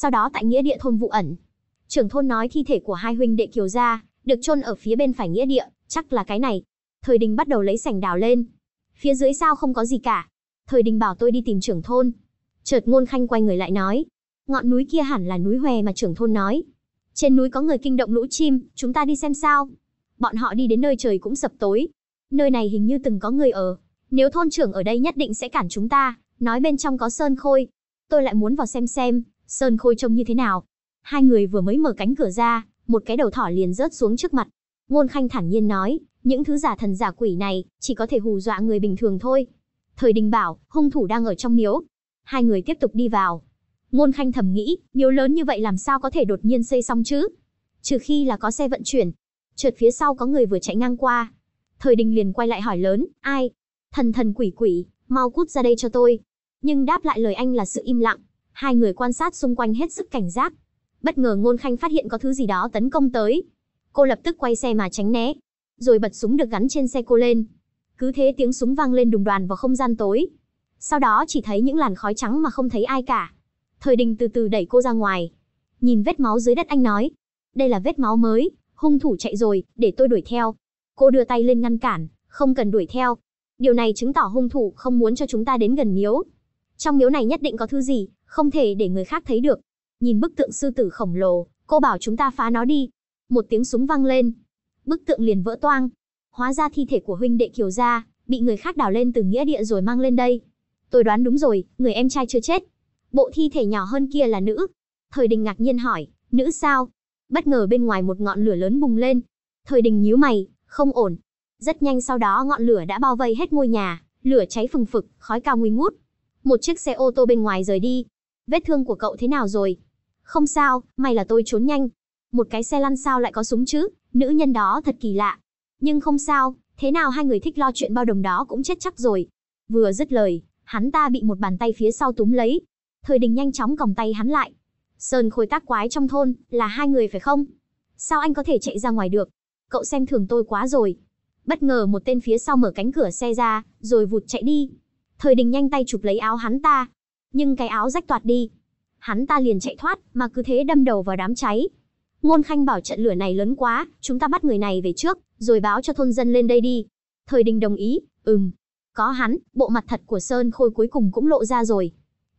sau đó tại nghĩa địa thôn vụ ẩn. Trưởng thôn nói thi thể của hai huynh đệ Kiều gia được chôn ở phía bên phải nghĩa địa, chắc là cái này. Thời Đình bắt đầu lấy sành đào lên. Phía dưới sao không có gì cả? Thời Đình bảo tôi đi tìm trưởng thôn. Chợt Ngôn Khanh quay người lại nói, ngọn núi kia hẳn là núi Hoè mà trưởng thôn nói. Trên núi có người kinh động lũ chim, chúng ta đi xem sao. Bọn họ đi đến nơi trời cũng sập tối. Nơi này hình như từng có người ở, nếu thôn trưởng ở đây nhất định sẽ cản chúng ta, nói bên trong có sơn khôi. Tôi lại muốn vào xem xem, Sơn Khôi trông như thế nào? Hai người vừa mới mở cánh cửa ra, một cái đầu thỏ liền rớt xuống trước mặt. Ngôn Khanh thản nhiên nói, những thứ giả thần giả quỷ này, chỉ có thể hù dọa người bình thường thôi. Thời đình bảo, hung thủ đang ở trong miếu. Hai người tiếp tục đi vào. Ngôn Khanh thầm nghĩ, miếu lớn như vậy làm sao có thể đột nhiên xây xong chứ? Trừ khi là có xe vận chuyển. Chợt phía sau có người vừa chạy ngang qua. Thời đình liền quay lại hỏi lớn, ai? Thần thần quỷ quỷ, mau cút ra đây cho tôi. Nhưng đáp lại lời anh là sự im lặng hai người quan sát xung quanh hết sức cảnh giác. Bất ngờ Ngôn Khanh phát hiện có thứ gì đó tấn công tới. Cô lập tức quay xe mà tránh né, rồi bật súng được gắn trên xe cô lên. Cứ thế tiếng súng vang lên đùng đoàn vào không gian tối. Sau đó chỉ thấy những làn khói trắng mà không thấy ai cả. Thời Đình từ từ đẩy cô ra ngoài. Nhìn vết máu dưới đất anh nói, đây là vết máu mới, hung thủ chạy rồi, để tôi đuổi theo. Cô đưa tay lên ngăn cản, không cần đuổi theo. Điều này chứng tỏ hung thủ không muốn cho chúng ta đến gần miếu. Trong miếu này nhất định có thứ gì, không thể để người khác thấy được. Nhìn bức tượng sư tử khổng lồ, cô bảo chúng ta phá nó đi. Một tiếng súng vang lên, bức tượng liền vỡ toang. Hóa ra thi thể của huynh đệ Kiều gia bị người khác đào lên từ nghĩa địa rồi mang lên đây. Tôi đoán đúng rồi, người em trai chưa chết. Bộ thi thể nhỏ hơn kia là nữ. Thời Đình ngạc nhiên hỏi, nữ sao? Bất ngờ bên ngoài một ngọn lửa lớn bùng lên. Thời Đình nhíu mày, không ổn. Rất nhanh sau đó ngọn lửa đã bao vây hết ngôi nhà, lửa cháy phừng phực, khói cao nguy ngút. Một chiếc xe ô tô bên ngoài rời đi, Vết thương của cậu thế nào rồi? Không sao, may là tôi trốn nhanh. Một cái xe lăn sao lại có súng chứ? Nữ nhân đó thật kỳ lạ. Nhưng không sao, thế nào hai người thích lo chuyện bao đồng đó cũng chết chắc rồi. Vừa dứt lời, hắn ta bị một bàn tay phía sau túm lấy. Thời đình nhanh chóng còng tay hắn lại. Sơn khôi tác quái trong thôn, là hai người phải không? Sao anh có thể chạy ra ngoài được? Cậu xem thường tôi quá rồi. Bất ngờ một tên phía sau mở cánh cửa xe ra, rồi vụt chạy đi. Thời đình nhanh tay chụp lấy áo hắn ta, nhưng cái áo rách toạt đi. Hắn ta liền chạy thoát, mà cứ thế đâm đầu vào đám cháy. Ngôn Khanh bảo trận lửa này lớn quá, chúng ta bắt người này về trước, rồi báo cho thôn dân lên đây đi. Thời đình đồng ý, ừm. Có hắn, bộ mặt thật của Sơn Khôi cuối cùng cũng lộ ra rồi.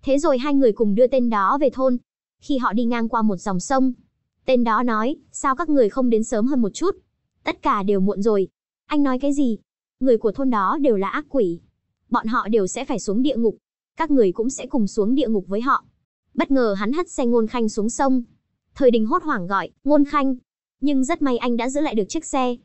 Thế rồi hai người cùng đưa tên đó về thôn. Khi họ đi ngang qua một dòng sông, tên đó nói, sao các người không đến sớm hơn một chút? Tất cả đều muộn rồi. Anh nói cái gì? Người của thôn đó đều là ác quỷ. Bọn họ đều sẽ phải xuống địa ngục các người cũng sẽ cùng xuống địa ngục với họ. Bất ngờ hắn hất xe Ngôn Khanh xuống sông. Thời đình hốt hoảng gọi, Ngôn Khanh. Nhưng rất may anh đã giữ lại được chiếc xe.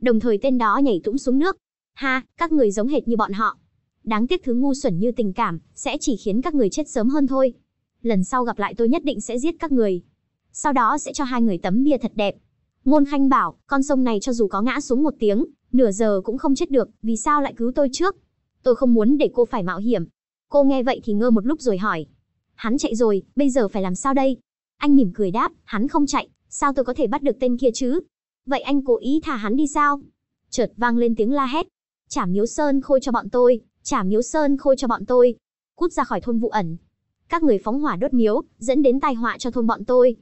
Đồng thời tên đó nhảy tũng xuống nước. Ha, các người giống hệt như bọn họ. Đáng tiếc thứ ngu xuẩn như tình cảm, sẽ chỉ khiến các người chết sớm hơn thôi. Lần sau gặp lại tôi nhất định sẽ giết các người. Sau đó sẽ cho hai người tấm bia thật đẹp. Ngôn Khanh bảo, con sông này cho dù có ngã xuống một tiếng, nửa giờ cũng không chết được, vì sao lại cứu tôi trước? Tôi không muốn để cô phải mạo hiểm, Cô nghe vậy thì ngơ một lúc rồi hỏi. Hắn chạy rồi, bây giờ phải làm sao đây? Anh mỉm cười đáp, hắn không chạy, sao tôi có thể bắt được tên kia chứ? Vậy anh cố ý thả hắn đi sao? Chợt vang lên tiếng la hét. Trả miếu sơn khôi cho bọn tôi, trả miếu sơn khôi cho bọn tôi. Cút ra khỏi thôn vụ ẩn. Các người phóng hỏa đốt miếu, dẫn đến tai họa cho thôn bọn tôi.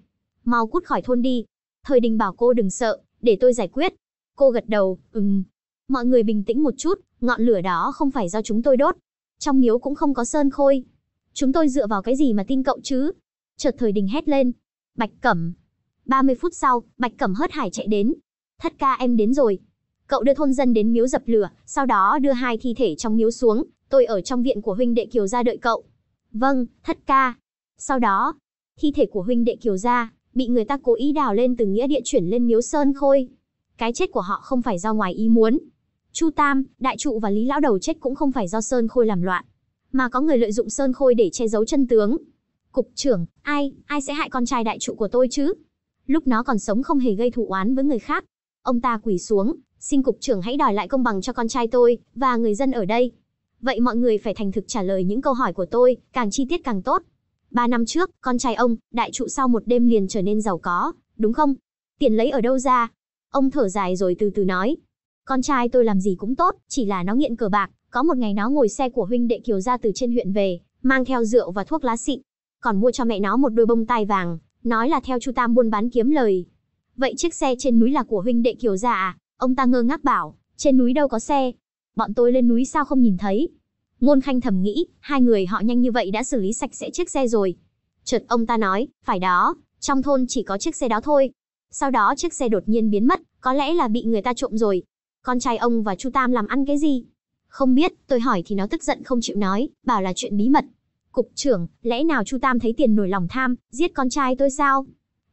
Mau cút khỏi thôn đi. Thời đình bảo cô đừng sợ, để tôi giải quyết. Cô gật đầu, ừm. Mọi người bình tĩnh một chút, ngọn lửa đó không phải do chúng tôi đốt, trong miếu cũng không có sơn khôi. Chúng tôi dựa vào cái gì mà tin cậu chứ? Chợt thời đình hét lên. Bạch Cẩm. 30 phút sau, Bạch Cẩm hớt hải chạy đến. Thất ca em đến rồi. Cậu đưa thôn dân đến miếu dập lửa, sau đó đưa hai thi thể trong miếu xuống. Tôi ở trong viện của huynh đệ Kiều gia đợi cậu. Vâng, thất ca. Sau đó, thi thể của huynh đệ Kiều gia bị người ta cố ý đào lên từ nghĩa địa chuyển lên miếu sơn khôi. Cái chết của họ không phải do ngoài ý muốn, Chu Tam, Đại Trụ và Lý Lão Đầu chết cũng không phải do Sơn Khôi làm loạn, mà có người lợi dụng Sơn Khôi để che giấu chân tướng. Cục trưởng, ai, ai sẽ hại con trai Đại Trụ của tôi chứ? Lúc nó còn sống không hề gây thủ oán với người khác. Ông ta quỳ xuống, xin cục trưởng hãy đòi lại công bằng cho con trai tôi và người dân ở đây. Vậy mọi người phải thành thực trả lời những câu hỏi của tôi, càng chi tiết càng tốt. Ba năm trước, con trai ông, đại trụ sau một đêm liền trở nên giàu có, đúng không? Tiền lấy ở đâu ra? Ông thở dài rồi từ từ nói, con trai tôi làm gì cũng tốt, chỉ là nó nghiện cờ bạc, có một ngày nó ngồi xe của huynh đệ Kiều ra từ trên huyện về, mang theo rượu và thuốc lá xịn, còn mua cho mẹ nó một đôi bông tai vàng, nói là theo Chu Tam buôn bán kiếm lời. Vậy chiếc xe trên núi là của huynh đệ Kiều gia à? Ông ta ngơ ngác bảo, trên núi đâu có xe. Bọn tôi lên núi sao không nhìn thấy? Ngôn Khanh thầm nghĩ, hai người họ nhanh như vậy đã xử lý sạch sẽ chiếc xe rồi. Chợt ông ta nói, phải đó, trong thôn chỉ có chiếc xe đó thôi. Sau đó chiếc xe đột nhiên biến mất, có lẽ là bị người ta trộm rồi con trai ông và Chu Tam làm ăn cái gì? Không biết, tôi hỏi thì nó tức giận không chịu nói, bảo là chuyện bí mật. Cục trưởng, lẽ nào Chu Tam thấy tiền nổi lòng tham, giết con trai tôi sao?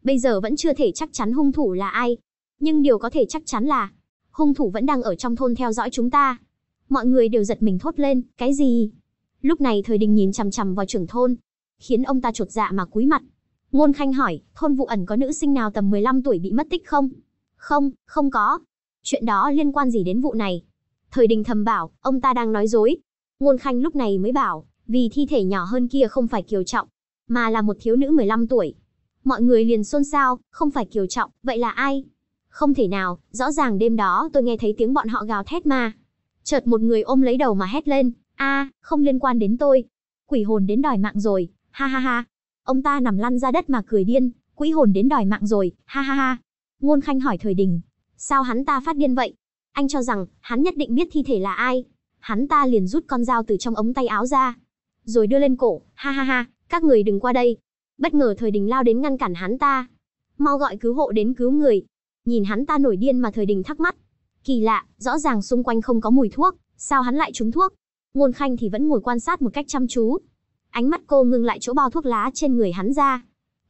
Bây giờ vẫn chưa thể chắc chắn hung thủ là ai. Nhưng điều có thể chắc chắn là, hung thủ vẫn đang ở trong thôn theo dõi chúng ta. Mọi người đều giật mình thốt lên, cái gì? Lúc này thời đình nhìn chằm chằm vào trưởng thôn, khiến ông ta chột dạ mà cúi mặt. Ngôn Khanh hỏi, thôn vụ ẩn có nữ sinh nào tầm 15 tuổi bị mất tích không? Không, không có, chuyện đó liên quan gì đến vụ này? Thời đình thầm bảo, ông ta đang nói dối. Ngôn Khanh lúc này mới bảo, vì thi thể nhỏ hơn kia không phải Kiều Trọng, mà là một thiếu nữ 15 tuổi. Mọi người liền xôn xao, không phải Kiều Trọng, vậy là ai? Không thể nào, rõ ràng đêm đó tôi nghe thấy tiếng bọn họ gào thét mà. Chợt một người ôm lấy đầu mà hét lên, a, à, không liên quan đến tôi. Quỷ hồn đến đòi mạng rồi, ha ha ha. Ông ta nằm lăn ra đất mà cười điên, quỷ hồn đến đòi mạng rồi, ha ha ha. Ngôn Khanh hỏi thời đình, Sao hắn ta phát điên vậy? Anh cho rằng, hắn nhất định biết thi thể là ai. Hắn ta liền rút con dao từ trong ống tay áo ra. Rồi đưa lên cổ, ha ha ha, các người đừng qua đây. Bất ngờ thời đình lao đến ngăn cản hắn ta. Mau gọi cứu hộ đến cứu người. Nhìn hắn ta nổi điên mà thời đình thắc mắc. Kỳ lạ, rõ ràng xung quanh không có mùi thuốc, sao hắn lại trúng thuốc? Ngôn khanh thì vẫn ngồi quan sát một cách chăm chú. Ánh mắt cô ngưng lại chỗ bao thuốc lá trên người hắn ra.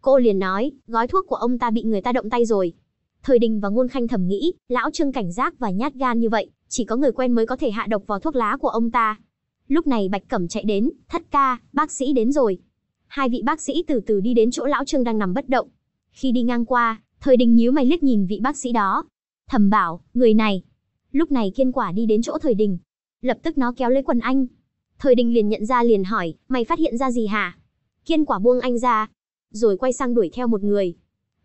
Cô liền nói, gói thuốc của ông ta bị người ta động tay rồi. Thời Đình và Ngôn Khanh thầm nghĩ, lão Trương cảnh giác và nhát gan như vậy, chỉ có người quen mới có thể hạ độc vào thuốc lá của ông ta. Lúc này Bạch Cẩm chạy đến, thất ca, bác sĩ đến rồi. Hai vị bác sĩ từ từ đi đến chỗ lão Trương đang nằm bất động. Khi đi ngang qua, Thời Đình nhíu mày liếc nhìn vị bác sĩ đó. Thầm bảo, người này. Lúc này Kiên Quả đi đến chỗ Thời Đình. Lập tức nó kéo lấy quần anh. Thời Đình liền nhận ra liền hỏi, mày phát hiện ra gì hả? Kiên Quả buông anh ra. Rồi quay sang đuổi theo một người,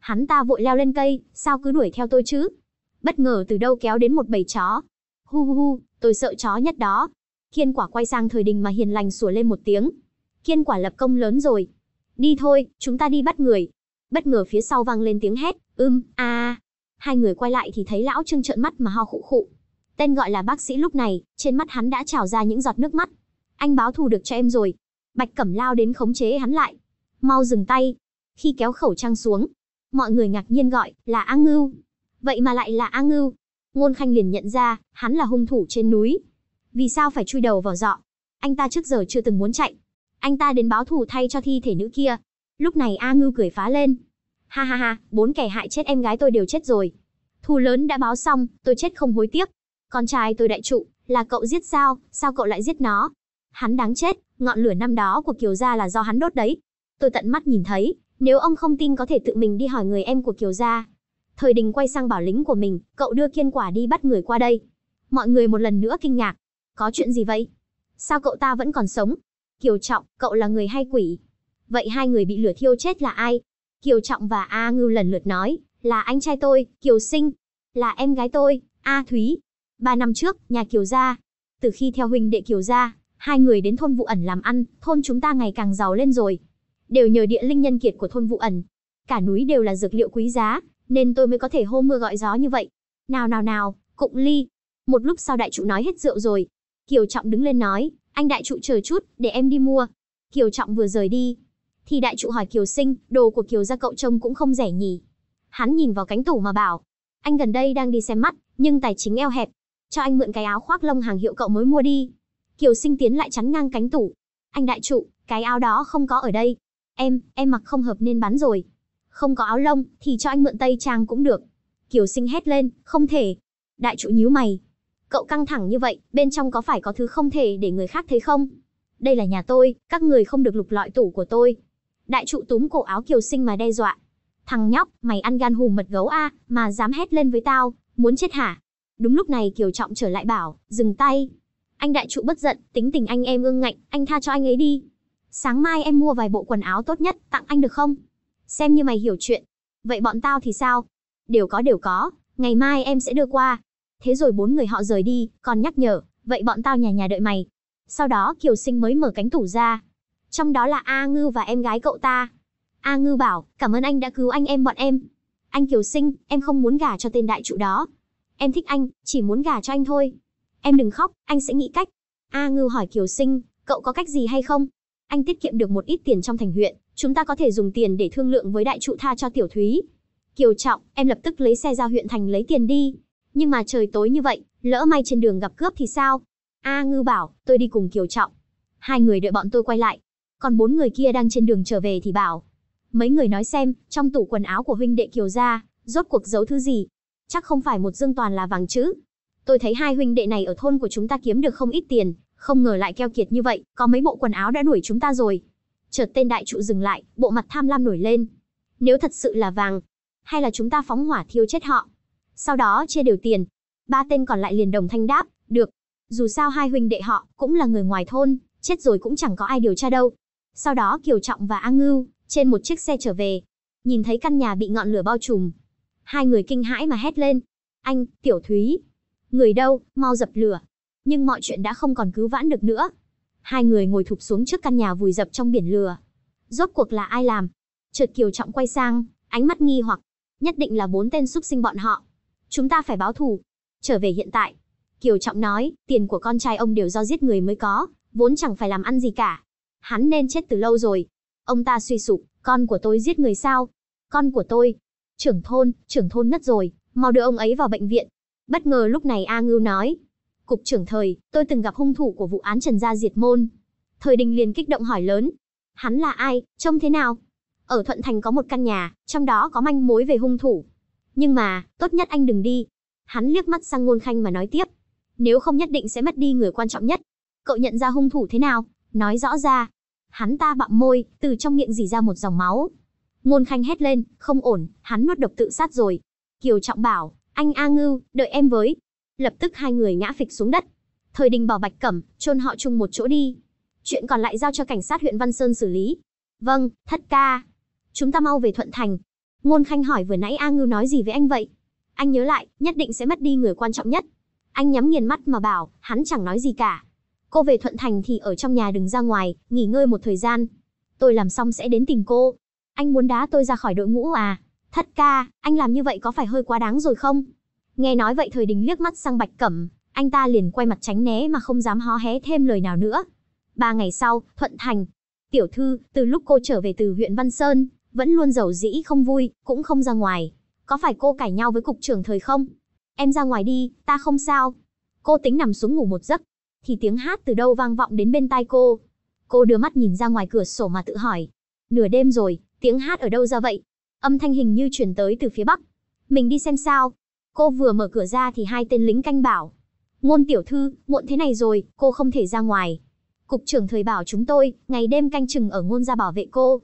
Hắn ta vội leo lên cây, sao cứ đuổi theo tôi chứ? Bất ngờ từ đâu kéo đến một bầy chó. Hu hu hu, tôi sợ chó nhất đó. Kiên quả quay sang thời đình mà hiền lành sủa lên một tiếng. Kiên quả lập công lớn rồi. Đi thôi, chúng ta đi bắt người. Bất ngờ phía sau vang lên tiếng hét, ưm, a. À. Hai người quay lại thì thấy lão trương trợn mắt mà ho khụ khụ. Tên gọi là bác sĩ lúc này, trên mắt hắn đã trào ra những giọt nước mắt. Anh báo thù được cho em rồi. Bạch Cẩm lao đến khống chế hắn lại. Mau dừng tay. Khi kéo khẩu trang xuống, Mọi người ngạc nhiên gọi, là A Ngưu. Vậy mà lại là A Ngưu. Ngôn Khanh liền nhận ra, hắn là hung thủ trên núi. Vì sao phải chui đầu vào dọ? Anh ta trước giờ chưa từng muốn chạy. Anh ta đến báo thù thay cho thi thể nữ kia. Lúc này A Ngưu cười phá lên. Ha ha ha, bốn kẻ hại chết em gái tôi đều chết rồi. Thù lớn đã báo xong, tôi chết không hối tiếc. Con trai tôi đại trụ, là cậu giết sao, sao cậu lại giết nó? Hắn đáng chết, ngọn lửa năm đó của Kiều Gia là do hắn đốt đấy. Tôi tận mắt nhìn thấy, nếu ông không tin có thể tự mình đi hỏi người em của Kiều gia. Thời Đình quay sang bảo lính của mình, cậu đưa kiên quả đi bắt người qua đây. Mọi người một lần nữa kinh ngạc. Có chuyện gì vậy? Sao cậu ta vẫn còn sống? Kiều Trọng, cậu là người hay quỷ? Vậy hai người bị lửa thiêu chết là ai? Kiều Trọng và A Ngưu lần lượt nói, là anh trai tôi, Kiều Sinh, là em gái tôi, A Thúy. Ba năm trước, nhà Kiều gia. Từ khi theo huynh đệ Kiều gia, hai người đến thôn Vũ ẩn làm ăn, thôn chúng ta ngày càng giàu lên rồi đều nhờ địa linh nhân kiệt của thôn Vũ ẩn. Cả núi đều là dược liệu quý giá, nên tôi mới có thể hô mưa gọi gió như vậy. Nào nào nào, cụng ly. Một lúc sau đại trụ nói hết rượu rồi. Kiều Trọng đứng lên nói, anh đại trụ chờ chút, để em đi mua. Kiều Trọng vừa rời đi, thì đại trụ hỏi Kiều Sinh, đồ của Kiều gia cậu trông cũng không rẻ nhỉ. Hắn nhìn vào cánh tủ mà bảo, anh gần đây đang đi xem mắt, nhưng tài chính eo hẹp, cho anh mượn cái áo khoác lông hàng hiệu cậu mới mua đi. Kiều Sinh tiến lại chắn ngang cánh tủ. Anh đại trụ, cái áo đó không có ở đây, Em, em mặc không hợp nên bán rồi. Không có áo lông, thì cho anh mượn tây trang cũng được. Kiều sinh hét lên, không thể. Đại trụ nhíu mày. Cậu căng thẳng như vậy, bên trong có phải có thứ không thể để người khác thấy không? Đây là nhà tôi, các người không được lục lọi tủ của tôi. Đại trụ túm cổ áo kiều sinh mà đe dọa. Thằng nhóc, mày ăn gan hùm mật gấu a, à, mà dám hét lên với tao, muốn chết hả? Đúng lúc này Kiều Trọng trở lại bảo, dừng tay. Anh đại trụ bất giận, tính tình anh em ương ngạnh, anh tha cho anh ấy đi. Sáng mai em mua vài bộ quần áo tốt nhất, tặng anh được không? Xem như mày hiểu chuyện. Vậy bọn tao thì sao? Đều có đều có, ngày mai em sẽ đưa qua. Thế rồi bốn người họ rời đi, còn nhắc nhở, vậy bọn tao nhà nhà đợi mày. Sau đó Kiều Sinh mới mở cánh tủ ra. Trong đó là A Ngư và em gái cậu ta. A Ngư bảo, cảm ơn anh đã cứu anh em bọn em. Anh Kiều Sinh, em không muốn gả cho tên đại trụ đó. Em thích anh, chỉ muốn gả cho anh thôi. Em đừng khóc, anh sẽ nghĩ cách. A Ngư hỏi Kiều Sinh, cậu có cách gì hay không? anh tiết kiệm được một ít tiền trong thành huyện, chúng ta có thể dùng tiền để thương lượng với đại trụ tha cho tiểu thúy. Kiều Trọng, em lập tức lấy xe ra huyện thành lấy tiền đi. Nhưng mà trời tối như vậy, lỡ may trên đường gặp cướp thì sao? A Ngư bảo, tôi đi cùng Kiều Trọng. Hai người đợi bọn tôi quay lại. Còn bốn người kia đang trên đường trở về thì bảo. Mấy người nói xem, trong tủ quần áo của huynh đệ Kiều gia, rốt cuộc giấu thứ gì? Chắc không phải một dương toàn là vàng chứ. Tôi thấy hai huynh đệ này ở thôn của chúng ta kiếm được không ít tiền, không ngờ lại keo kiệt như vậy, có mấy bộ quần áo đã đuổi chúng ta rồi. Chợt tên đại trụ dừng lại, bộ mặt tham lam nổi lên. Nếu thật sự là vàng, hay là chúng ta phóng hỏa thiêu chết họ. Sau đó chia đều tiền. Ba tên còn lại liền đồng thanh đáp, được. Dù sao hai huynh đệ họ cũng là người ngoài thôn, chết rồi cũng chẳng có ai điều tra đâu. Sau đó Kiều Trọng và A Ngưu trên một chiếc xe trở về, nhìn thấy căn nhà bị ngọn lửa bao trùm. Hai người kinh hãi mà hét lên. Anh, Tiểu Thúy. Người đâu, mau dập lửa, nhưng mọi chuyện đã không còn cứu vãn được nữa. Hai người ngồi thụp xuống trước căn nhà vùi dập trong biển lửa. Rốt cuộc là ai làm? Chợt Kiều Trọng quay sang, ánh mắt nghi hoặc. Nhất định là bốn tên súc sinh bọn họ. Chúng ta phải báo thù. Trở về hiện tại. Kiều Trọng nói, tiền của con trai ông đều do giết người mới có, vốn chẳng phải làm ăn gì cả. Hắn nên chết từ lâu rồi. Ông ta suy sụp, con của tôi giết người sao? Con của tôi. Trưởng thôn, trưởng thôn ngất rồi, mau đưa ông ấy vào bệnh viện. Bất ngờ lúc này A Ngưu nói, Cục trưởng thời, tôi từng gặp hung thủ của vụ án Trần Gia Diệt Môn. Thời Đình liền kích động hỏi lớn. Hắn là ai, trông thế nào? Ở Thuận Thành có một căn nhà, trong đó có manh mối về hung thủ. Nhưng mà, tốt nhất anh đừng đi. Hắn liếc mắt sang ngôn khanh mà nói tiếp. Nếu không nhất định sẽ mất đi người quan trọng nhất. Cậu nhận ra hung thủ thế nào? Nói rõ ra. Hắn ta bặm môi, từ trong miệng dì ra một dòng máu. Ngôn khanh hét lên, không ổn, hắn nuốt độc tự sát rồi. Kiều Trọng bảo, anh A Ngưu, đợi em với lập tức hai người ngã phịch xuống đất. Thời Đình bảo Bạch Cẩm, chôn họ chung một chỗ đi. Chuyện còn lại giao cho cảnh sát huyện Văn Sơn xử lý. Vâng, thất ca. Chúng ta mau về Thuận Thành. Ngôn Khanh hỏi vừa nãy A Ngưu nói gì với anh vậy? Anh nhớ lại, nhất định sẽ mất đi người quan trọng nhất. Anh nhắm nghiền mắt mà bảo, hắn chẳng nói gì cả. Cô về Thuận Thành thì ở trong nhà đừng ra ngoài, nghỉ ngơi một thời gian. Tôi làm xong sẽ đến tìm cô. Anh muốn đá tôi ra khỏi đội ngũ à? Thất ca, anh làm như vậy có phải hơi quá đáng rồi không? Nghe nói vậy thời đình liếc mắt sang Bạch Cẩm, anh ta liền quay mặt tránh né mà không dám hó hé thêm lời nào nữa. Ba ngày sau, Thuận Thành. Tiểu thư, từ lúc cô trở về từ huyện Văn Sơn, vẫn luôn giàu dĩ không vui, cũng không ra ngoài. Có phải cô cãi nhau với cục trưởng thời không? Em ra ngoài đi, ta không sao. Cô tính nằm xuống ngủ một giấc, thì tiếng hát từ đâu vang vọng đến bên tai cô. Cô đưa mắt nhìn ra ngoài cửa sổ mà tự hỏi. Nửa đêm rồi, tiếng hát ở đâu ra vậy? Âm thanh hình như chuyển tới từ phía bắc. Mình đi xem sao. Cô vừa mở cửa ra thì hai tên lính canh bảo. Ngôn tiểu thư, muộn thế này rồi, cô không thể ra ngoài. Cục trưởng thời bảo chúng tôi, ngày đêm canh chừng ở ngôn ra bảo vệ cô.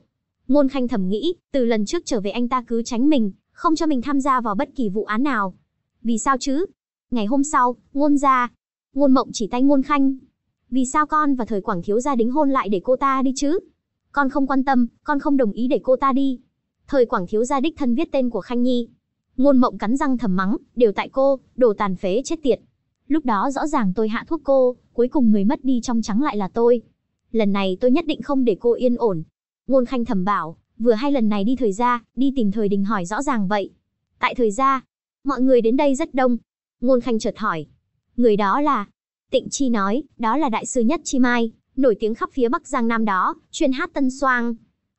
Ngôn khanh thầm nghĩ, từ lần trước trở về anh ta cứ tránh mình, không cho mình tham gia vào bất kỳ vụ án nào. Vì sao chứ? Ngày hôm sau, ngôn ra. Ngôn mộng chỉ tay ngôn khanh. Vì sao con và thời quảng thiếu gia đính hôn lại để cô ta đi chứ? Con không quan tâm, con không đồng ý để cô ta đi. Thời quảng thiếu gia đích thân viết tên của Khanh Nhi, Ngôn mộng cắn răng thầm mắng, đều tại cô, đồ tàn phế chết tiệt. Lúc đó rõ ràng tôi hạ thuốc cô, cuối cùng người mất đi trong trắng lại là tôi. Lần này tôi nhất định không để cô yên ổn. Ngôn khanh thầm bảo, vừa hai lần này đi thời gia, đi tìm thời đình hỏi rõ ràng vậy. Tại thời gia, mọi người đến đây rất đông. Ngôn khanh chợt hỏi, người đó là? Tịnh Chi nói, đó là đại sư nhất Chi Mai, nổi tiếng khắp phía Bắc Giang Nam đó, chuyên hát tân soang.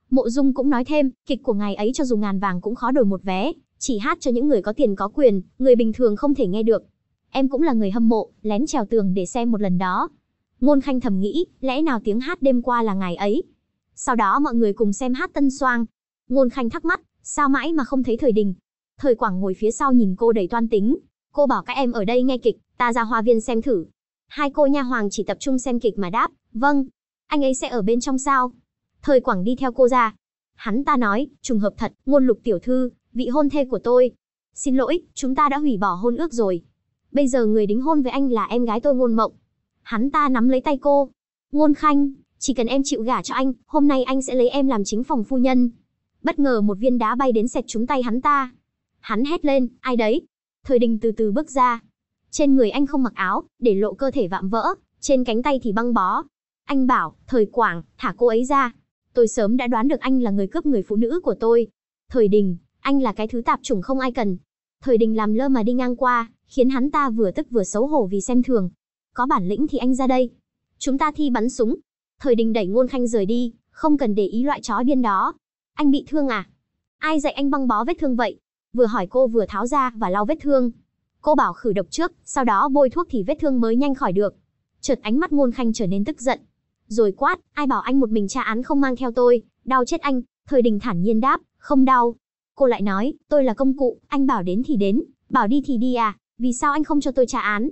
Mộ Dung cũng nói thêm, kịch của ngài ấy cho dù ngàn vàng cũng khó đổi một vé, chỉ hát cho những người có tiền có quyền, người bình thường không thể nghe được. Em cũng là người hâm mộ, lén trèo tường để xem một lần đó. Ngôn Khanh thầm nghĩ, lẽ nào tiếng hát đêm qua là ngày ấy? Sau đó mọi người cùng xem hát Tân Soang. Ngôn Khanh thắc mắc, sao mãi mà không thấy Thời Đình? Thời Quảng ngồi phía sau nhìn cô đầy toan tính, cô bảo các em ở đây nghe kịch, ta ra hoa viên xem thử. Hai cô nha hoàng chỉ tập trung xem kịch mà đáp, vâng, anh ấy sẽ ở bên trong sao? Thời Quảng đi theo cô ra. Hắn ta nói, trùng hợp thật, ngôn lục tiểu thư, vị hôn thê của tôi. Xin lỗi, chúng ta đã hủy bỏ hôn ước rồi. Bây giờ người đính hôn với anh là em gái tôi ngôn mộng. Hắn ta nắm lấy tay cô. Ngôn khanh, chỉ cần em chịu gả cho anh, hôm nay anh sẽ lấy em làm chính phòng phu nhân. Bất ngờ một viên đá bay đến xẹt trúng tay hắn ta. Hắn hét lên, ai đấy? Thời đình từ từ bước ra. Trên người anh không mặc áo, để lộ cơ thể vạm vỡ, trên cánh tay thì băng bó. Anh bảo, thời quảng, thả cô ấy ra. Tôi sớm đã đoán được anh là người cướp người phụ nữ của tôi. Thời đình, anh là cái thứ tạp chủng không ai cần. Thời đình làm lơ mà đi ngang qua, khiến hắn ta vừa tức vừa xấu hổ vì xem thường. Có bản lĩnh thì anh ra đây. Chúng ta thi bắn súng. Thời đình đẩy ngôn khanh rời đi, không cần để ý loại chó điên đó. Anh bị thương à? Ai dạy anh băng bó vết thương vậy? Vừa hỏi cô vừa tháo ra và lau vết thương. Cô bảo khử độc trước, sau đó bôi thuốc thì vết thương mới nhanh khỏi được. Chợt ánh mắt ngôn khanh trở nên tức giận. Rồi quát, ai bảo anh một mình tra án không mang theo tôi, đau chết anh. Thời đình thản nhiên đáp, không đau, Cô lại nói, tôi là công cụ, anh bảo đến thì đến, bảo đi thì đi à, vì sao anh không cho tôi trả án?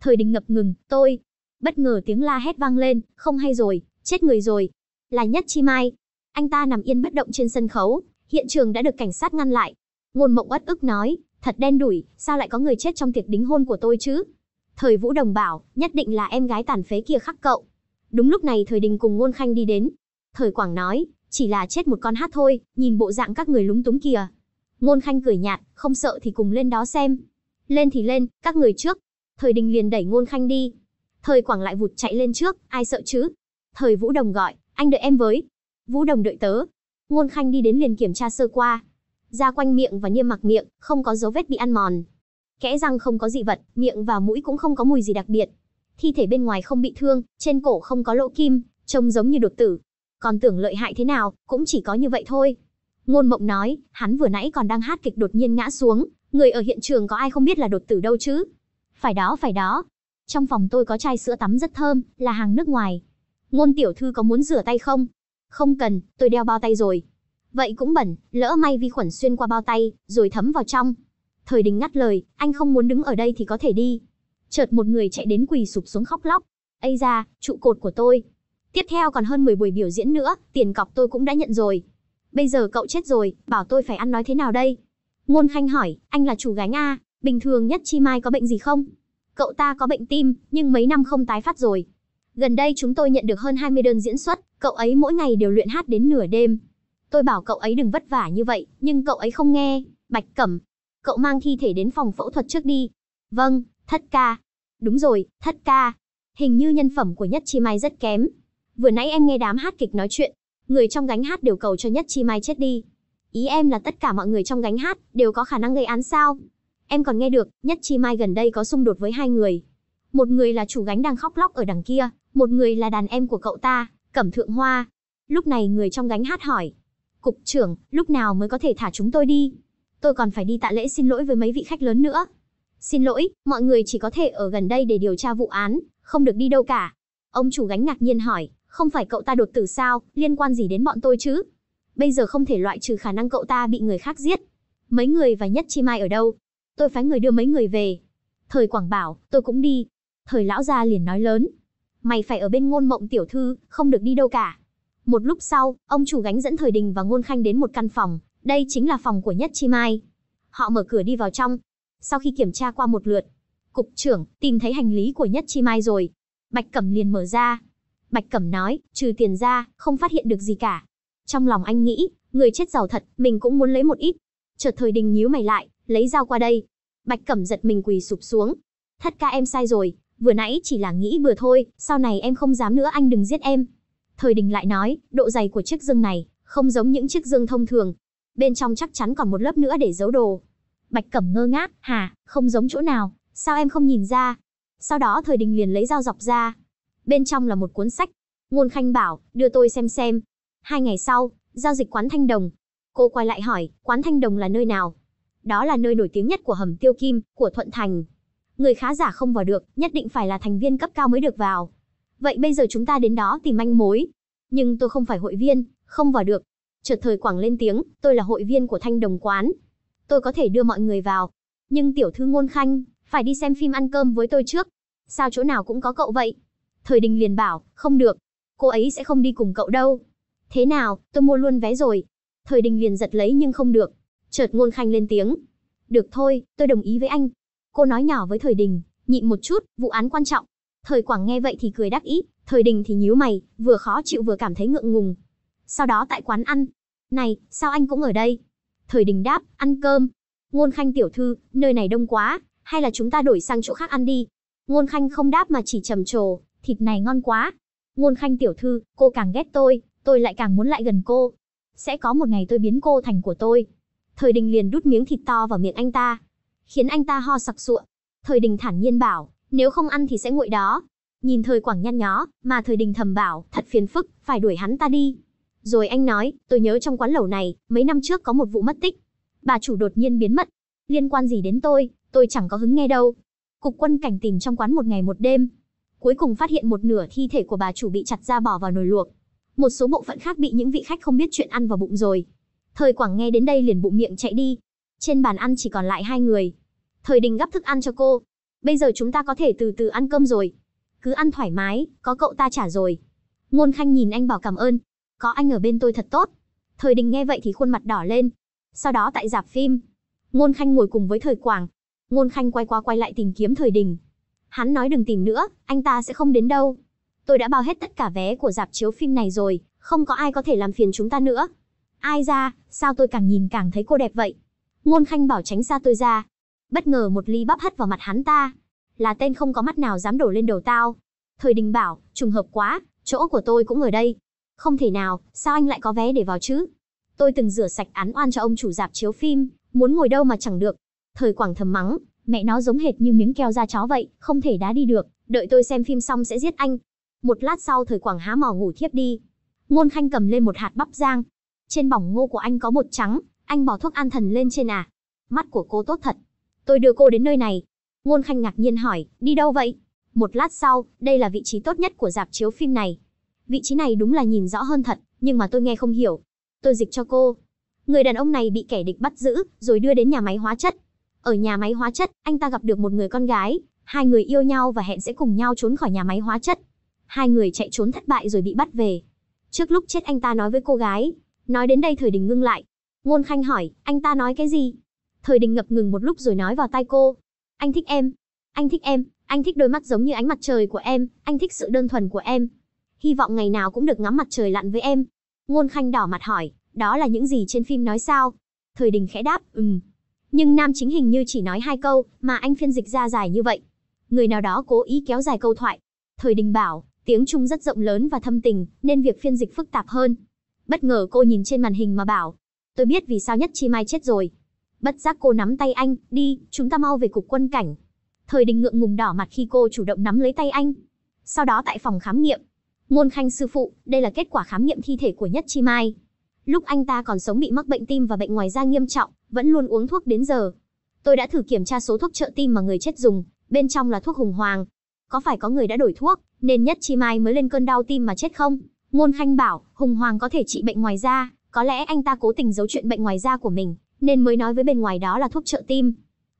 Thời đình ngập ngừng, tôi. Bất ngờ tiếng la hét vang lên, không hay rồi, chết người rồi. Là nhất chi mai. Anh ta nằm yên bất động trên sân khấu, hiện trường đã được cảnh sát ngăn lại. Ngôn mộng bất ức nói, thật đen đủi, sao lại có người chết trong tiệc đính hôn của tôi chứ? Thời Vũ Đồng bảo, nhất định là em gái tàn phế kia khắc cậu. Đúng lúc này thời đình cùng Ngôn Khanh đi đến. Thời Quảng nói, chỉ là chết một con hát thôi, nhìn bộ dạng các người lúng túng kìa. Ngôn Khanh cười nhạt, không sợ thì cùng lên đó xem. Lên thì lên, các người trước. Thời đình liền đẩy Ngôn Khanh đi. Thời Quảng lại vụt chạy lên trước, ai sợ chứ? Thời Vũ Đồng gọi, anh đợi em với. Vũ Đồng đợi tớ. Ngôn Khanh đi đến liền kiểm tra sơ qua. Da quanh miệng và niêm mạc miệng, không có dấu vết bị ăn mòn. Kẽ răng không có dị vật, miệng và mũi cũng không có mùi gì đặc biệt. Thi thể bên ngoài không bị thương, trên cổ không có lỗ kim, trông giống như đột tử còn tưởng lợi hại thế nào, cũng chỉ có như vậy thôi. Ngôn Mộng nói, hắn vừa nãy còn đang hát kịch đột nhiên ngã xuống, người ở hiện trường có ai không biết là đột tử đâu chứ? Phải đó, phải đó. Trong phòng tôi có chai sữa tắm rất thơm, là hàng nước ngoài. Ngôn tiểu thư có muốn rửa tay không? Không cần, tôi đeo bao tay rồi. Vậy cũng bẩn, lỡ may vi khuẩn xuyên qua bao tay, rồi thấm vào trong. Thời đình ngắt lời, anh không muốn đứng ở đây thì có thể đi. Chợt một người chạy đến quỳ sụp xuống khóc lóc. Ây ra, trụ cột của tôi, Tiếp theo còn hơn 10 buổi biểu diễn nữa, tiền cọc tôi cũng đã nhận rồi. Bây giờ cậu chết rồi, bảo tôi phải ăn nói thế nào đây? Ngôn Khanh hỏi, anh là chủ gánh A, bình thường nhất Chi Mai có bệnh gì không? Cậu ta có bệnh tim, nhưng mấy năm không tái phát rồi. Gần đây chúng tôi nhận được hơn 20 đơn diễn xuất, cậu ấy mỗi ngày đều luyện hát đến nửa đêm. Tôi bảo cậu ấy đừng vất vả như vậy, nhưng cậu ấy không nghe. Bạch Cẩm, cậu mang thi thể đến phòng phẫu thuật trước đi. Vâng, thất ca. Đúng rồi, thất ca. Hình như nhân phẩm của Nhất Chi Mai rất kém, Vừa nãy em nghe đám hát kịch nói chuyện, người trong gánh hát đều cầu cho Nhất Chi Mai chết đi. Ý em là tất cả mọi người trong gánh hát đều có khả năng gây án sao? Em còn nghe được, Nhất Chi Mai gần đây có xung đột với hai người. Một người là chủ gánh đang khóc lóc ở đằng kia, một người là đàn em của cậu ta, Cẩm Thượng Hoa. Lúc này người trong gánh hát hỏi, Cục trưởng, lúc nào mới có thể thả chúng tôi đi? Tôi còn phải đi tạ lễ xin lỗi với mấy vị khách lớn nữa. Xin lỗi, mọi người chỉ có thể ở gần đây để điều tra vụ án, không được đi đâu cả. Ông chủ gánh ngạc nhiên hỏi, không phải cậu ta đột tử sao, liên quan gì đến bọn tôi chứ? Bây giờ không thể loại trừ khả năng cậu ta bị người khác giết. Mấy người và Nhất Chi Mai ở đâu? Tôi phái người đưa mấy người về. Thời Quảng bảo, tôi cũng đi. Thời lão gia liền nói lớn. Mày phải ở bên ngôn mộng tiểu thư, không được đi đâu cả. Một lúc sau, ông chủ gánh dẫn Thời Đình và Ngôn Khanh đến một căn phòng. Đây chính là phòng của Nhất Chi Mai. Họ mở cửa đi vào trong. Sau khi kiểm tra qua một lượt, cục trưởng tìm thấy hành lý của Nhất Chi Mai rồi. Bạch Cẩm liền mở ra, Bạch Cẩm nói, trừ tiền ra, không phát hiện được gì cả. Trong lòng anh nghĩ, người chết giàu thật, mình cũng muốn lấy một ít. Chợt thời đình nhíu mày lại, lấy dao qua đây. Bạch Cẩm giật mình quỳ sụp xuống. Thất ca em sai rồi, vừa nãy chỉ là nghĩ bừa thôi, sau này em không dám nữa anh đừng giết em. Thời đình lại nói, độ dày của chiếc dương này, không giống những chiếc dương thông thường. Bên trong chắc chắn còn một lớp nữa để giấu đồ. Bạch Cẩm ngơ ngác, hả, không giống chỗ nào, sao em không nhìn ra? Sau đó thời đình liền lấy dao dọc ra, Bên trong là một cuốn sách. Ngôn Khanh bảo, đưa tôi xem xem. Hai ngày sau, giao dịch quán Thanh Đồng. Cô quay lại hỏi, quán Thanh Đồng là nơi nào? Đó là nơi nổi tiếng nhất của hầm tiêu kim, của Thuận Thành. Người khá giả không vào được, nhất định phải là thành viên cấp cao mới được vào. Vậy bây giờ chúng ta đến đó tìm manh mối. Nhưng tôi không phải hội viên, không vào được. Chợt thời quảng lên tiếng, tôi là hội viên của Thanh Đồng Quán. Tôi có thể đưa mọi người vào. Nhưng tiểu thư ngôn khanh, phải đi xem phim ăn cơm với tôi trước. Sao chỗ nào cũng có cậu vậy? Thời Đình liền bảo, không được, cô ấy sẽ không đi cùng cậu đâu. Thế nào, tôi mua luôn vé rồi. Thời Đình liền giật lấy nhưng không được. Chợt Ngôn Khanh lên tiếng. Được thôi, tôi đồng ý với anh. Cô nói nhỏ với Thời Đình, nhịn một chút, vụ án quan trọng. Thời Quảng nghe vậy thì cười đắc ý, Thời Đình thì nhíu mày, vừa khó chịu vừa cảm thấy ngượng ngùng. Sau đó tại quán ăn. Này, sao anh cũng ở đây? Thời Đình đáp, ăn cơm. Ngôn Khanh tiểu thư, nơi này đông quá, hay là chúng ta đổi sang chỗ khác ăn đi? Ngôn Khanh không đáp mà chỉ trầm trồ, thịt này ngon quá. Ngôn khanh tiểu thư, cô càng ghét tôi, tôi lại càng muốn lại gần cô. Sẽ có một ngày tôi biến cô thành của tôi. Thời đình liền đút miếng thịt to vào miệng anh ta, khiến anh ta ho sặc sụa. Thời đình thản nhiên bảo, nếu không ăn thì sẽ nguội đó. Nhìn thời quảng nhăn nhó, mà thời đình thầm bảo, thật phiền phức, phải đuổi hắn ta đi. Rồi anh nói, tôi nhớ trong quán lẩu này, mấy năm trước có một vụ mất tích. Bà chủ đột nhiên biến mất. Liên quan gì đến tôi, tôi chẳng có hứng nghe đâu. Cục quân cảnh tìm trong quán một ngày một đêm, cuối cùng phát hiện một nửa thi thể của bà chủ bị chặt ra bỏ vào nồi luộc. Một số bộ phận khác bị những vị khách không biết chuyện ăn vào bụng rồi. Thời Quảng nghe đến đây liền bụng miệng chạy đi. Trên bàn ăn chỉ còn lại hai người. Thời Đình gấp thức ăn cho cô. Bây giờ chúng ta có thể từ từ ăn cơm rồi. Cứ ăn thoải mái, có cậu ta trả rồi. Ngôn Khanh nhìn anh bảo cảm ơn. Có anh ở bên tôi thật tốt. Thời Đình nghe vậy thì khuôn mặt đỏ lên. Sau đó tại dạp phim, Ngôn Khanh ngồi cùng với Thời Quảng. Ngôn Khanh quay qua quay lại tìm kiếm Thời Đình, Hắn nói đừng tìm nữa, anh ta sẽ không đến đâu. Tôi đã bao hết tất cả vé của dạp chiếu phim này rồi, không có ai có thể làm phiền chúng ta nữa. Ai ra, sao tôi càng nhìn càng thấy cô đẹp vậy? Ngôn Khanh bảo tránh xa tôi ra. Bất ngờ một ly bắp hất vào mặt hắn ta. Là tên không có mắt nào dám đổ lên đầu tao. Thời đình bảo, trùng hợp quá, chỗ của tôi cũng ở đây. Không thể nào, sao anh lại có vé để vào chứ? Tôi từng rửa sạch án oan cho ông chủ dạp chiếu phim, muốn ngồi đâu mà chẳng được. Thời Quảng thầm mắng, mẹ nó giống hệt như miếng keo da chó vậy, không thể đá đi được, đợi tôi xem phim xong sẽ giết anh. Một lát sau thời quảng há mò ngủ thiếp đi. Ngôn khanh cầm lên một hạt bắp rang. Trên bỏng ngô của anh có một trắng, anh bỏ thuốc an thần lên trên à. Mắt của cô tốt thật. Tôi đưa cô đến nơi này. Ngôn khanh ngạc nhiên hỏi, đi đâu vậy? Một lát sau, đây là vị trí tốt nhất của dạp chiếu phim này. Vị trí này đúng là nhìn rõ hơn thật, nhưng mà tôi nghe không hiểu. Tôi dịch cho cô. Người đàn ông này bị kẻ địch bắt giữ, rồi đưa đến nhà máy hóa chất. Ở nhà máy hóa chất, anh ta gặp được một người con gái, hai người yêu nhau và hẹn sẽ cùng nhau trốn khỏi nhà máy hóa chất. Hai người chạy trốn thất bại rồi bị bắt về. Trước lúc chết anh ta nói với cô gái, nói đến đây thời đình ngưng lại. Ngôn Khanh hỏi, anh ta nói cái gì? Thời đình ngập ngừng một lúc rồi nói vào tai cô. Anh thích em, anh thích em, anh thích đôi mắt giống như ánh mặt trời của em, anh thích sự đơn thuần của em. Hy vọng ngày nào cũng được ngắm mặt trời lặn với em. Ngôn Khanh đỏ mặt hỏi, đó là những gì trên phim nói sao? Thời đình khẽ đáp, ừm. Nhưng nam chính hình như chỉ nói hai câu, mà anh phiên dịch ra dài như vậy. Người nào đó cố ý kéo dài câu thoại. Thời đình bảo, tiếng Trung rất rộng lớn và thâm tình, nên việc phiên dịch phức tạp hơn. Bất ngờ cô nhìn trên màn hình mà bảo, tôi biết vì sao nhất chi mai chết rồi. Bất giác cô nắm tay anh, đi, chúng ta mau về cục quân cảnh. Thời đình ngượng ngùng đỏ mặt khi cô chủ động nắm lấy tay anh. Sau đó tại phòng khám nghiệm, Ngôn Khanh sư phụ, đây là kết quả khám nghiệm thi thể của Nhất Chi Mai. Lúc anh ta còn sống bị mắc bệnh tim và bệnh ngoài da nghiêm trọng, vẫn luôn uống thuốc đến giờ. Tôi đã thử kiểm tra số thuốc trợ tim mà người chết dùng, bên trong là thuốc hùng hoàng. Có phải có người đã đổi thuốc, nên nhất chi mai mới lên cơn đau tim mà chết không? Ngôn Khanh bảo, hùng hoàng có thể trị bệnh ngoài da, có lẽ anh ta cố tình giấu chuyện bệnh ngoài da của mình, nên mới nói với bên ngoài đó là thuốc trợ tim.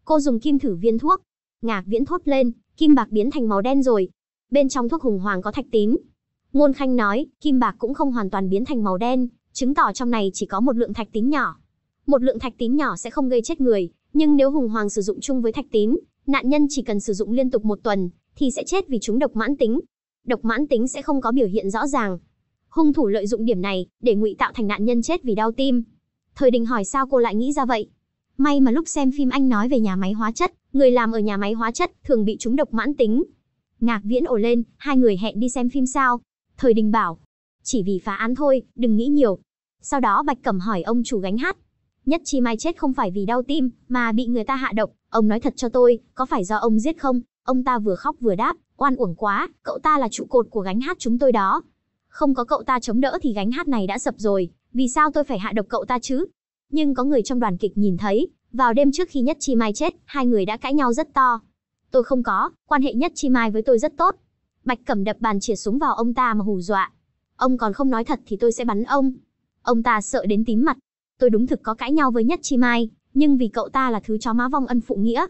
Cô dùng kim thử viên thuốc. Ngạc viễn thốt lên, kim bạc biến thành màu đen rồi. Bên trong thuốc hùng hoàng có thạch tím. Ngôn Khanh nói, kim bạc cũng không hoàn toàn biến thành màu đen, chứng tỏ trong này chỉ có một lượng thạch tín nhỏ. Một lượng thạch tín nhỏ sẽ không gây chết người, nhưng nếu hùng hoàng sử dụng chung với thạch tín, nạn nhân chỉ cần sử dụng liên tục một tuần, thì sẽ chết vì chúng độc mãn tính. Độc mãn tính sẽ không có biểu hiện rõ ràng. Hung thủ lợi dụng điểm này để ngụy tạo thành nạn nhân chết vì đau tim. Thời đình hỏi sao cô lại nghĩ ra vậy? May mà lúc xem phim anh nói về nhà máy hóa chất, người làm ở nhà máy hóa chất thường bị chúng độc mãn tính. Ngạc Viễn ồ lên, hai người hẹn đi xem phim sao? Thời đình bảo, chỉ vì phá án thôi, đừng nghĩ nhiều, sau đó Bạch Cẩm hỏi ông chủ gánh hát. Nhất Chi Mai chết không phải vì đau tim, mà bị người ta hạ độc. Ông nói thật cho tôi, có phải do ông giết không? Ông ta vừa khóc vừa đáp, oan uổng quá, cậu ta là trụ cột của gánh hát chúng tôi đó. Không có cậu ta chống đỡ thì gánh hát này đã sập rồi, vì sao tôi phải hạ độc cậu ta chứ? Nhưng có người trong đoàn kịch nhìn thấy, vào đêm trước khi Nhất Chi Mai chết, hai người đã cãi nhau rất to. Tôi không có, quan hệ Nhất Chi Mai với tôi rất tốt. Bạch Cẩm đập bàn chìa súng vào ông ta mà hù dọa. Ông còn không nói thật thì tôi sẽ bắn ông. Ông ta sợ đến tím mặt. Tôi đúng thực có cãi nhau với Nhất Chi Mai, nhưng vì cậu ta là thứ chó má vong ân phụ nghĩa.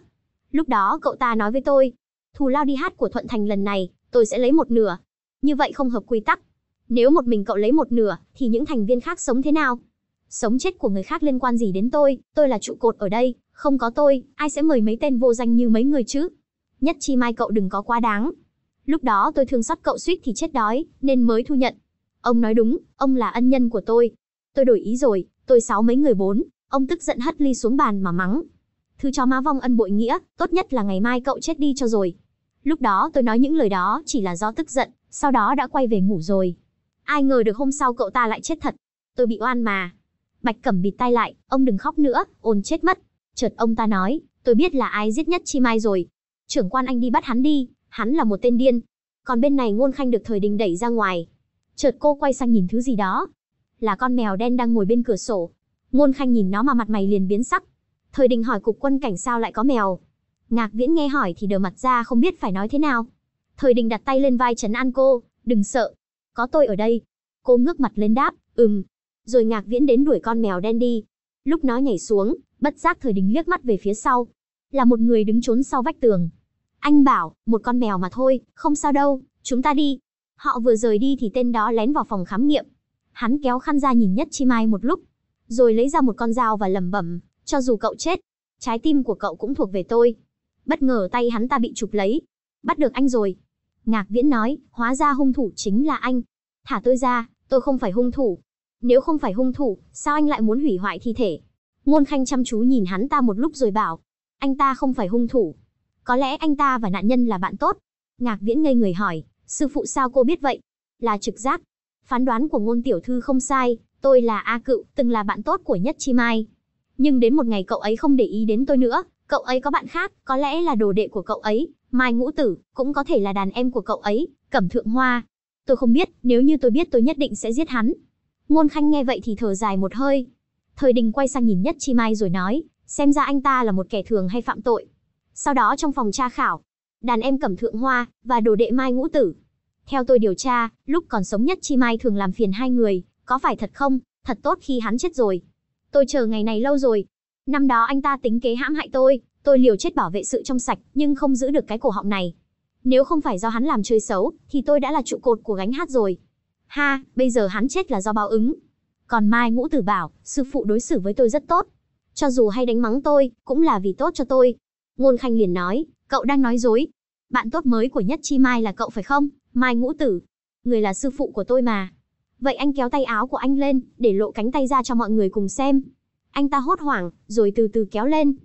Lúc đó cậu ta nói với tôi, thù lao đi hát của Thuận Thành lần này, tôi sẽ lấy một nửa. Như vậy không hợp quy tắc. Nếu một mình cậu lấy một nửa, thì những thành viên khác sống thế nào? Sống chết của người khác liên quan gì đến tôi, tôi là trụ cột ở đây, không có tôi, ai sẽ mời mấy tên vô danh như mấy người chứ? Nhất chi mai cậu đừng có quá đáng. Lúc đó tôi thương xót cậu suýt thì chết đói, nên mới thu nhận. Ông nói đúng, ông là ân nhân của tôi, tôi đổi ý rồi, tôi sáu mấy người bốn, ông tức giận hất ly xuống bàn mà mắng. Thứ chó má vong ân bội nghĩa, tốt nhất là ngày mai cậu chết đi cho rồi. Lúc đó tôi nói những lời đó chỉ là do tức giận, sau đó đã quay về ngủ rồi. Ai ngờ được hôm sau cậu ta lại chết thật. Tôi bị oan mà. Bạch Cẩm bịt tay lại, ông đừng khóc nữa, ôn chết mất. Chợt ông ta nói, tôi biết là ai giết nhất chi mai rồi. Trưởng quan anh đi bắt hắn đi, hắn là một tên điên. Còn bên này ngôn khanh được thời đình đẩy ra ngoài. Chợt cô quay sang nhìn thứ gì đó, là con mèo đen đang ngồi bên cửa sổ. Ngôn Khanh nhìn nó mà mặt mày liền biến sắc. Thời đình hỏi cục quân cảnh sao lại có mèo. Ngạc Viễn nghe hỏi thì đờ mặt ra không biết phải nói thế nào. Thời đình đặt tay lên vai trấn an cô, đừng sợ, có tôi ở đây. Cô ngước mặt lên đáp, ừm. Rồi Ngạc Viễn đến đuổi con mèo đen đi. Lúc nó nhảy xuống, bất giác thời đình liếc mắt về phía sau. Là một người đứng trốn sau vách tường. Anh bảo, một con mèo mà thôi, không sao đâu, chúng ta đi. Họ vừa rời đi thì tên đó lén vào phòng khám nghiệm, Hắn kéo khăn ra nhìn Nhất Chi Mai một lúc, rồi lấy ra một con dao và lẩm bẩm, cho dù cậu chết, trái tim của cậu cũng thuộc về tôi. Bất ngờ tay hắn ta bị chụp lấy. Bắt được anh rồi. Ngạc Viễn nói, hóa ra hung thủ chính là anh. Thả tôi ra, tôi không phải hung thủ. Nếu không phải hung thủ, sao anh lại muốn hủy hoại thi thể? Ngôn Khanh chăm chú nhìn hắn ta một lúc rồi bảo, anh ta không phải hung thủ. Có lẽ anh ta và nạn nhân là bạn tốt. Ngạc Viễn ngây người hỏi, sư phụ sao cô biết vậy? Là trực giác, Phán đoán của ngôn tiểu thư không sai, tôi là A Cựu, từng là bạn tốt của Nhất Chi Mai. Nhưng đến một ngày cậu ấy không để ý đến tôi nữa, cậu ấy có bạn khác, có lẽ là đồ đệ của cậu ấy, Mai Ngũ Tử, cũng có thể là đàn em của cậu ấy, Cẩm Thượng Hoa. Tôi không biết, nếu như tôi biết tôi nhất định sẽ giết hắn. Ngôn Khanh nghe vậy thì thở dài một hơi. Thời đình quay sang nhìn Nhất Chi Mai rồi nói, xem ra anh ta là một kẻ thường hay phạm tội. Sau đó trong phòng tra khảo, đàn em Cẩm Thượng Hoa và đồ đệ Mai Ngũ Tử theo tôi điều tra, lúc còn sống nhất Chi Mai thường làm phiền hai người, có phải thật không? Thật tốt khi hắn chết rồi. Tôi chờ ngày này lâu rồi. Năm đó anh ta tính kế hãm hại tôi, tôi liều chết bảo vệ sự trong sạch, nhưng không giữ được cái cổ họng này. Nếu không phải do hắn làm chơi xấu, thì tôi đã là trụ cột của gánh hát rồi. Ha, bây giờ hắn chết là do báo ứng. Còn Mai Ngũ Tử bảo, sư phụ đối xử với tôi rất tốt. Cho dù hay đánh mắng tôi, cũng là vì tốt cho tôi. Ngôn Khanh liền nói, cậu đang nói dối. Bạn tốt mới của Nhất Chi Mai là cậu phải không? Mai Ngũ Tử, người là sư phụ của tôi mà. Vậy anh kéo tay áo của anh lên, để lộ cánh tay ra cho mọi người cùng xem. Anh ta hốt hoảng, rồi từ từ kéo lên.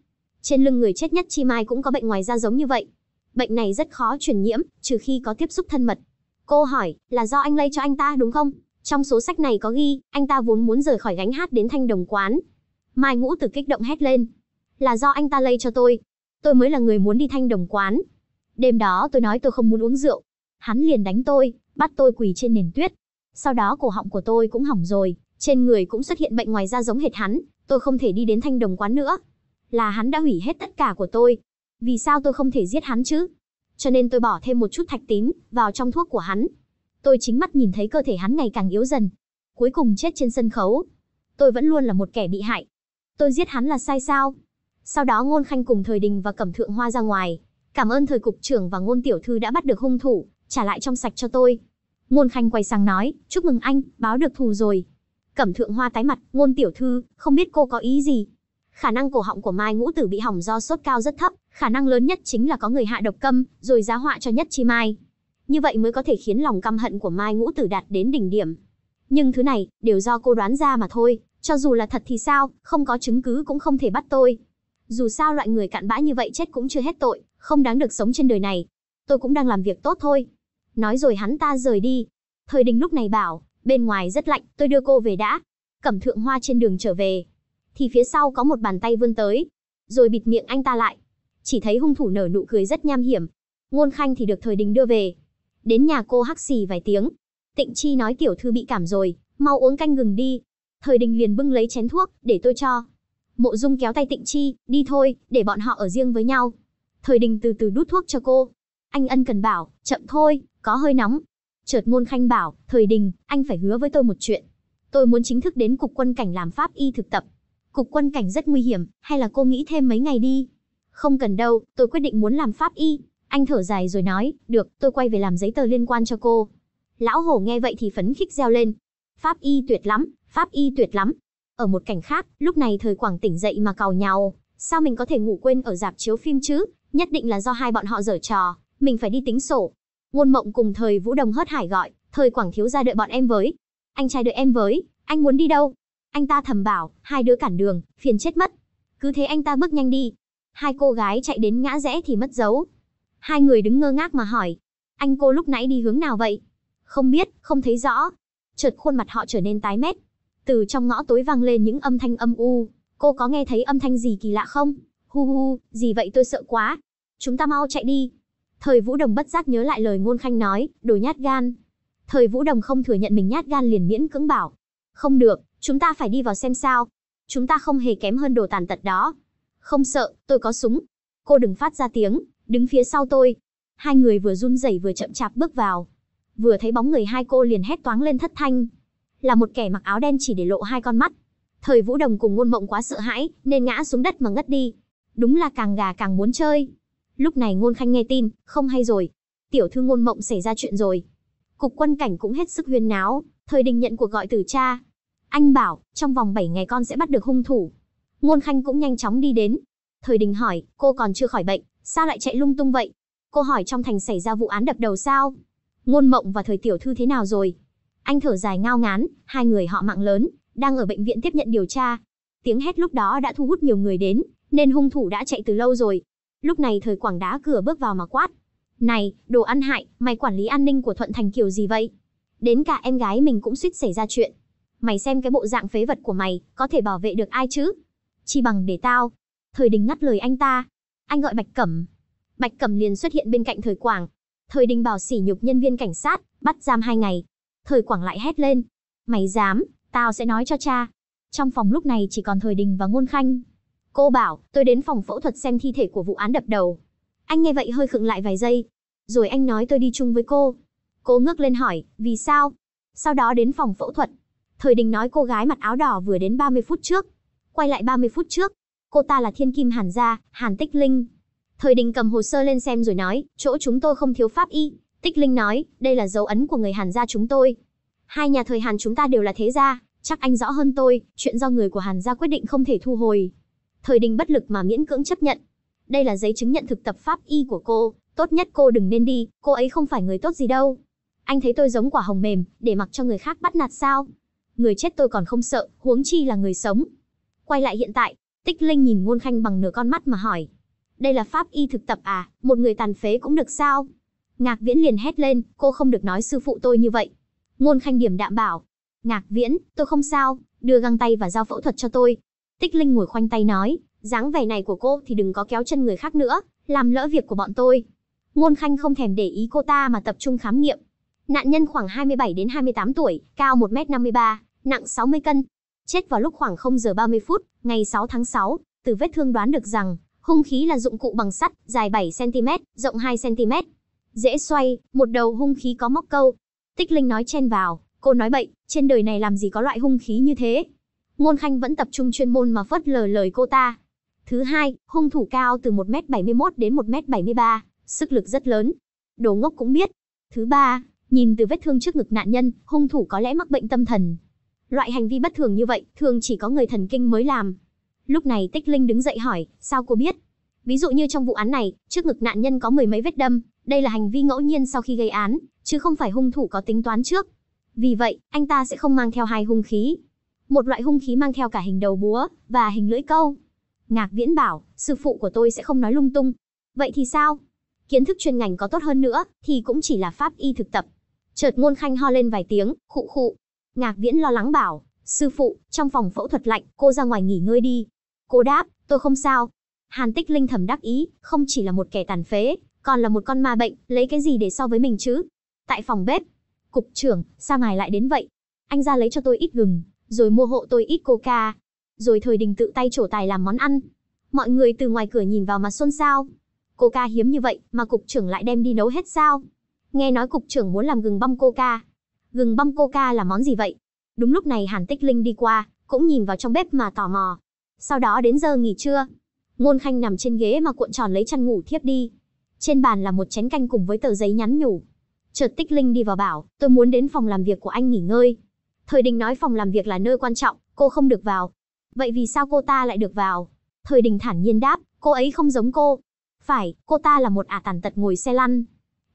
Trên lưng người chết nhất Chi Mai cũng có bệnh ngoài da giống như vậy. Bệnh này rất khó truyền nhiễm, trừ khi có tiếp xúc thân mật. Cô hỏi, là do anh lây cho anh ta đúng không? Trong số sách này có ghi, anh ta vốn muốn rời khỏi gánh hát đến thanh đồng quán. Mai Ngũ Tử kích động hét lên. Là do anh ta lây cho tôi. Tôi mới là người muốn đi thanh đồng quán. Đêm đó tôi nói tôi không muốn uống rượu, Hắn liền đánh tôi, bắt tôi quỳ trên nền tuyết. Sau đó cổ họng của tôi cũng hỏng rồi, trên người cũng xuất hiện bệnh ngoài da giống hệt hắn, tôi không thể đi đến thanh đồng quán nữa. Là hắn đã hủy hết tất cả của tôi. Vì sao tôi không thể giết hắn chứ? Cho nên tôi bỏ thêm một chút thạch tím vào trong thuốc của hắn. Tôi chính mắt nhìn thấy cơ thể hắn ngày càng yếu dần. Cuối cùng chết trên sân khấu. Tôi vẫn luôn là một kẻ bị hại. Tôi giết hắn là sai sao? Sau đó Ngôn Khanh cùng Thời Đình và Cẩm Thượng Hoa ra ngoài. Cảm ơn thời cục trưởng và Ngôn Tiểu Thư đã bắt được hung thủ trả lại trong sạch cho tôi. Ngôn Khanh quay sang nói, chúc mừng anh, báo được thù rồi. Cẩm thượng hoa tái mặt, ngôn tiểu thư, không biết cô có ý gì. Khả năng cổ họng của Mai Ngũ Tử bị hỏng do sốt cao rất thấp, khả năng lớn nhất chính là có người hạ độc câm, rồi giá họa cho nhất chi Mai. Như vậy mới có thể khiến lòng căm hận của Mai Ngũ Tử đạt đến đỉnh điểm. Nhưng thứ này, đều do cô đoán ra mà thôi, cho dù là thật thì sao, không có chứng cứ cũng không thể bắt tôi. Dù sao loại người cặn bã như vậy chết cũng chưa hết tội, không đáng được sống trên đời này. Tôi cũng đang làm việc tốt thôi. Nói rồi hắn ta rời đi. Thời đình lúc này bảo, bên ngoài rất lạnh, tôi đưa cô về đã. Cẩm thượng hoa trên đường trở về. Thì phía sau có một bàn tay vươn tới. Rồi bịt miệng anh ta lại. Chỉ thấy hung thủ nở nụ cười rất nham hiểm. Ngôn khanh thì được thời đình đưa về. Đến nhà cô hắc xì vài tiếng. Tịnh chi nói tiểu thư bị cảm rồi, mau uống canh gừng đi. Thời đình liền bưng lấy chén thuốc, để tôi cho. Mộ Dung kéo tay Tịnh Chi, đi thôi, để bọn họ ở riêng với nhau. Thời đình từ từ đút thuốc cho cô, anh ân cần bảo, chậm thôi, có hơi nóng. Chợt ngôn khanh bảo, thời đình, anh phải hứa với tôi một chuyện. Tôi muốn chính thức đến cục quân cảnh làm pháp y thực tập. Cục quân cảnh rất nguy hiểm, hay là cô nghĩ thêm mấy ngày đi? Không cần đâu, tôi quyết định muốn làm pháp y. Anh thở dài rồi nói, được, tôi quay về làm giấy tờ liên quan cho cô. Lão hổ nghe vậy thì phấn khích reo lên. Pháp y tuyệt lắm, pháp y tuyệt lắm. Ở một cảnh khác, lúc này thời quảng tỉnh dậy mà cào nhau. Sao mình có thể ngủ quên ở dạp chiếu phim chứ? Nhất định là do hai bọn họ dở trò, mình phải đi tính sổ. Ngôn Mộng cùng thời Vũ Đồng hớt hải gọi, thời Quảng thiếu gia đợi bọn em với. Anh trai đợi em với, anh muốn đi đâu? Anh ta thầm bảo, hai đứa cản đường, phiền chết mất. Cứ thế anh ta bước nhanh đi. Hai cô gái chạy đến ngã rẽ thì mất dấu. Hai người đứng ngơ ngác mà hỏi, anh cô lúc nãy đi hướng nào vậy? Không biết, không thấy rõ. Chợt khuôn mặt họ trở nên tái mét. Từ trong ngõ tối vang lên những âm thanh âm u, cô có nghe thấy âm thanh gì kỳ lạ không? Hu hu, gì vậy tôi sợ quá. Chúng ta mau chạy đi, Thời Vũ Đồng bất giác nhớ lại lời Ngôn Khanh nói, đồ nhát gan. Thời Vũ Đồng không thừa nhận mình nhát gan liền miễn cưỡng bảo. Không được, chúng ta phải đi vào xem sao. Chúng ta không hề kém hơn đồ tàn tật đó. Không sợ, tôi có súng. Cô đừng phát ra tiếng, đứng phía sau tôi. Hai người vừa run rẩy vừa chậm chạp bước vào. Vừa thấy bóng người hai cô liền hét toáng lên thất thanh. Là một kẻ mặc áo đen chỉ để lộ hai con mắt. Thời Vũ Đồng cùng Ngôn Mộng quá sợ hãi, nên ngã xuống đất mà ngất đi. Đúng là càng gà càng muốn chơi. Lúc này Ngôn Khanh nghe tin, không hay rồi. Tiểu thư Ngôn Mộng xảy ra chuyện rồi. Cục quân cảnh cũng hết sức huyên náo, thời đình nhận cuộc gọi từ cha. Anh bảo, trong vòng 7 ngày con sẽ bắt được hung thủ. Ngôn Khanh cũng nhanh chóng đi đến. Thời đình hỏi, cô còn chưa khỏi bệnh, sao lại chạy lung tung vậy? Cô hỏi trong thành xảy ra vụ án đập đầu sao? Ngôn Mộng và thời tiểu thư thế nào rồi? Anh thở dài ngao ngán, hai người họ mạng lớn, đang ở bệnh viện tiếp nhận điều tra. Tiếng hét lúc đó đã thu hút nhiều người đến, nên hung thủ đã chạy từ lâu rồi. Lúc này thời Quảng đá cửa bước vào mà quát. Này, đồ ăn hại, mày quản lý an ninh của Thuận Thành kiểu gì vậy? Đến cả em gái mình cũng suýt xảy ra chuyện. Mày xem cái bộ dạng phế vật của mày, có thể bảo vệ được ai chứ? Chỉ bằng để tao. Thời Đình ngắt lời anh ta. Anh gọi Bạch Cẩm. Bạch Cẩm liền xuất hiện bên cạnh thời Quảng. Thời Đình bảo sỉ nhục nhân viên cảnh sát, bắt giam hai ngày. Thời Quảng lại hét lên. Mày dám, tao sẽ nói cho cha. Trong phòng lúc này chỉ còn Thời Đình và Ngôn Khanh. Cô bảo, tôi đến phòng phẫu thuật xem thi thể của vụ án đập đầu. Anh nghe vậy hơi khựng lại vài giây. Rồi anh nói tôi đi chung với cô. Cô ngước lên hỏi, vì sao? Sau đó đến phòng phẫu thuật. Thời đình nói cô gái mặc áo đỏ vừa đến 30 phút trước. Quay lại 30 phút trước, cô ta là thiên kim hàn gia, hàn tích linh. Thời đình cầm hồ sơ lên xem rồi nói, chỗ chúng tôi không thiếu pháp y. Tích linh nói, đây là dấu ấn của người hàn gia chúng tôi. Hai nhà thời hàn chúng ta đều là thế gia, chắc anh rõ hơn tôi, chuyện do người của hàn gia quyết định không thể thu hồi. Thời đình bất lực mà miễn cưỡng chấp nhận. Đây là giấy chứng nhận thực tập pháp y của cô, tốt nhất cô đừng nên đi, cô ấy không phải người tốt gì đâu. Anh thấy tôi giống quả hồng mềm, để mặc cho người khác bắt nạt sao? Người chết tôi còn không sợ, huống chi là người sống. Quay lại hiện tại, Tích Linh nhìn Ngôn Khanh bằng nửa con mắt mà hỏi. Đây là pháp y thực tập à, một người tàn phế cũng được sao? Ngạc Viễn liền hét lên, cô không được nói sư phụ tôi như vậy. Ngôn Khanh điểm đạm bảo. Ngạc Viễn, tôi không sao, đưa găng tay và dao phẫu thuật cho tôi, Tích Linh ngồi khoanh tay nói, dáng vẻ này của cô thì đừng có kéo chân người khác nữa, làm lỡ việc của bọn tôi. Ngôn Khanh không thèm để ý cô ta mà tập trung khám nghiệm. Nạn nhân khoảng 27 đến 28 tuổi, cao 1m53, nặng 60 cân. Chết vào lúc khoảng 0 giờ 30 phút, ngày 6 tháng 6, từ vết thương đoán được rằng, hung khí là dụng cụ bằng sắt, dài 7cm, rộng 2cm. Dễ xoay, một đầu hung khí có móc câu. Tích Linh nói chen vào, cô nói bậy, trên đời này làm gì có loại hung khí như thế. Ngôn Khanh vẫn tập trung chuyên môn mà phớt lờ lời cô ta. Thứ hai, hung thủ cao từ 1m71 đến 1m73, sức lực rất lớn. Đồ ngốc cũng biết. Thứ ba, nhìn từ vết thương trước ngực nạn nhân, hung thủ có lẽ mắc bệnh tâm thần. Loại hành vi bất thường như vậy, thường chỉ có người thần kinh mới làm. Lúc này Tích Linh đứng dậy hỏi, sao cô biết? Ví dụ như trong vụ án này, trước ngực nạn nhân có mười mấy vết đâm, đây là hành vi ngẫu nhiên sau khi gây án, chứ không phải hung thủ có tính toán trước. Vì vậy, anh ta sẽ không mang theo hai hung khí, một loại hung khí mang theo cả hình đầu búa và hình lưỡi câu. Ngạc Viễn bảo, sư phụ của tôi sẽ không nói lung tung. Vậy thì sao? Kiến thức chuyên ngành có tốt hơn nữa thì cũng chỉ là pháp y thực tập. Chợt Ngôn Khanh ho lên vài tiếng, khụ khụ. Ngạc Viễn lo lắng bảo, sư phụ, trong phòng phẫu thuật lạnh, cô ra ngoài nghỉ ngơi đi. Cô đáp, tôi không sao. Hàn Tích Linh thầm đắc ý, không chỉ là một kẻ tàn phế, còn là một con ma bệnh, lấy cái gì để so với mình chứ? Tại phòng bếp, cục trưởng, sao ngài lại đến vậy? Anh ra lấy cho tôi ít gừng, rồi mua hộ tôi ít coca, rồi thời đình tự tay trổ tài làm món ăn. Mọi người từ ngoài cửa nhìn vào mà xôn xao. Coca hiếm như vậy mà cục trưởng lại đem đi nấu hết sao? Nghe nói cục trưởng muốn làm gừng băm coca. Gừng băm coca là món gì vậy? Đúng lúc này Hàn Tích Linh đi qua, cũng nhìn vào trong bếp mà tò mò. Sau đó đến giờ nghỉ trưa, Ngôn Khanh nằm trên ghế mà cuộn tròn lấy chăn ngủ thiếp đi. Trên bàn là một chén canh cùng với tờ giấy nhắn nhủ. Chợt Tích Linh đi vào bảo, tôi muốn đến phòng làm việc của anh nghỉ ngơi. Thời Đình nói phòng làm việc là nơi quan trọng, cô không được vào. Vậy vì sao cô ta lại được vào? Thời Đình thản nhiên đáp, cô ấy không giống cô. Phải, cô ta là một ả tàn tật ngồi xe lăn.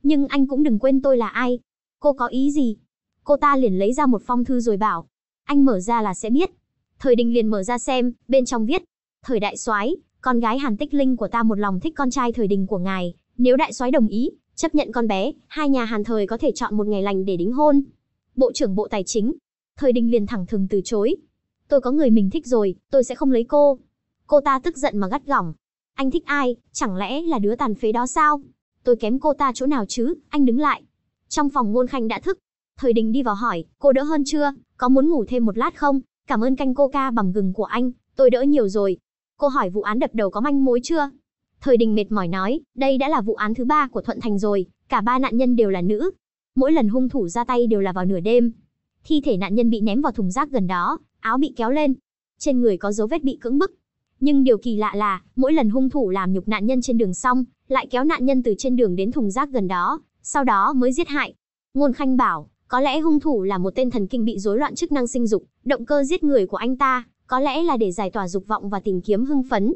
Nhưng anh cũng đừng quên tôi là ai. Cô có ý gì? Cô ta liền lấy ra một phong thư rồi bảo. Anh mở ra là sẽ biết. Thời Đình liền mở ra xem, bên trong viết. Thời đại soái, con gái Hàn Tích Linh của ta một lòng thích con trai Thời Đình của ngài. Nếu đại soái đồng ý, chấp nhận con bé, hai nhà Hàn thời có thể chọn một ngày lành để đính hôn. Bộ trưởng Bộ Tài chính, Thời đình liền thẳng thừng từ chối. Tôi có người mình thích rồi, tôi sẽ không lấy cô. Cô ta tức giận mà gắt gỏng. Anh thích ai, chẳng lẽ là đứa tàn phế đó sao? Tôi kém cô ta chỗ nào chứ, anh đứng lại. Trong phòng ngôn khanh đã thức. Thời đình đi vào hỏi, cô đỡ hơn chưa? Có muốn ngủ thêm một lát không? Cảm ơn canh coca bằng gừng của anh, tôi đỡ nhiều rồi. Cô hỏi vụ án đập đầu có manh mối chưa? Thời đình mệt mỏi nói, đây đã là vụ án thứ ba của Thuận Thành rồi, cả ba nạn nhân đều là nữ. Mỗi lần hung thủ ra tay đều là vào nửa đêm, Thi thể nạn nhân bị ném vào thùng rác gần đó, áo bị kéo lên, trên người có dấu vết bị cưỡng bức. Nhưng điều kỳ lạ là, mỗi lần hung thủ làm nhục nạn nhân trên đường xong, lại kéo nạn nhân từ trên đường đến thùng rác gần đó, sau đó mới giết hại. Ngôn Khanh bảo, có lẽ hung thủ là một tên thần kinh bị rối loạn chức năng sinh dục, động cơ giết người của anh ta, có lẽ là để giải tỏa dục vọng và tìm kiếm hưng phấn.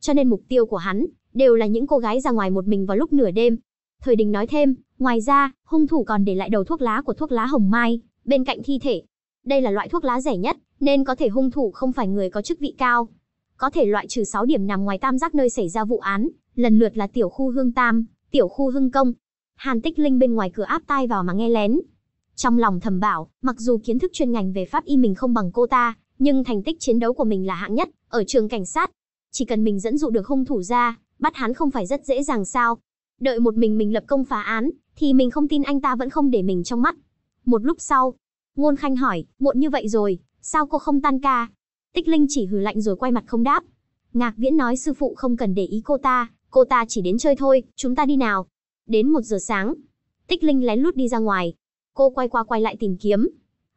Cho nên mục tiêu của hắn, đều là những cô gái ra ngoài một mình vào lúc nửa đêm. Thời đình nói thêm, ngoài ra, hung thủ còn để lại đầu thuốc lá của thuốc lá hồng mai, bên cạnh thi thể. Đây là loại thuốc lá rẻ nhất, nên có thể hung thủ không phải người có chức vị cao. Có thể loại trừ 6 điểm nằm ngoài tam giác nơi xảy ra vụ án, lần lượt là tiểu khu Hương Tam, tiểu khu Hưng Công. Hàn Tích Linh bên ngoài cửa áp tai vào mà nghe lén. Trong lòng thầm bảo, mặc dù kiến thức chuyên ngành về pháp y mình không bằng cô ta, nhưng thành tích chiến đấu của mình là hạng nhất ở trường cảnh sát. Chỉ cần mình dẫn dụ được hung thủ ra, bắt hắn không phải rất dễ dàng sao? Đợi một mình mình lập công phá án, thì mình không tin anh ta vẫn không để mình trong mắt. Một lúc sau, Ngôn Khanh hỏi, muộn như vậy rồi, sao cô không tan ca? Tích Linh chỉ hừ lạnh rồi quay mặt không đáp. Ngạc Viễn nói sư phụ không cần để ý cô ta, cô ta chỉ đến chơi thôi, chúng ta đi nào. Đến một giờ sáng, Tích Linh lén lút đi ra ngoài. Cô quay qua quay lại tìm kiếm.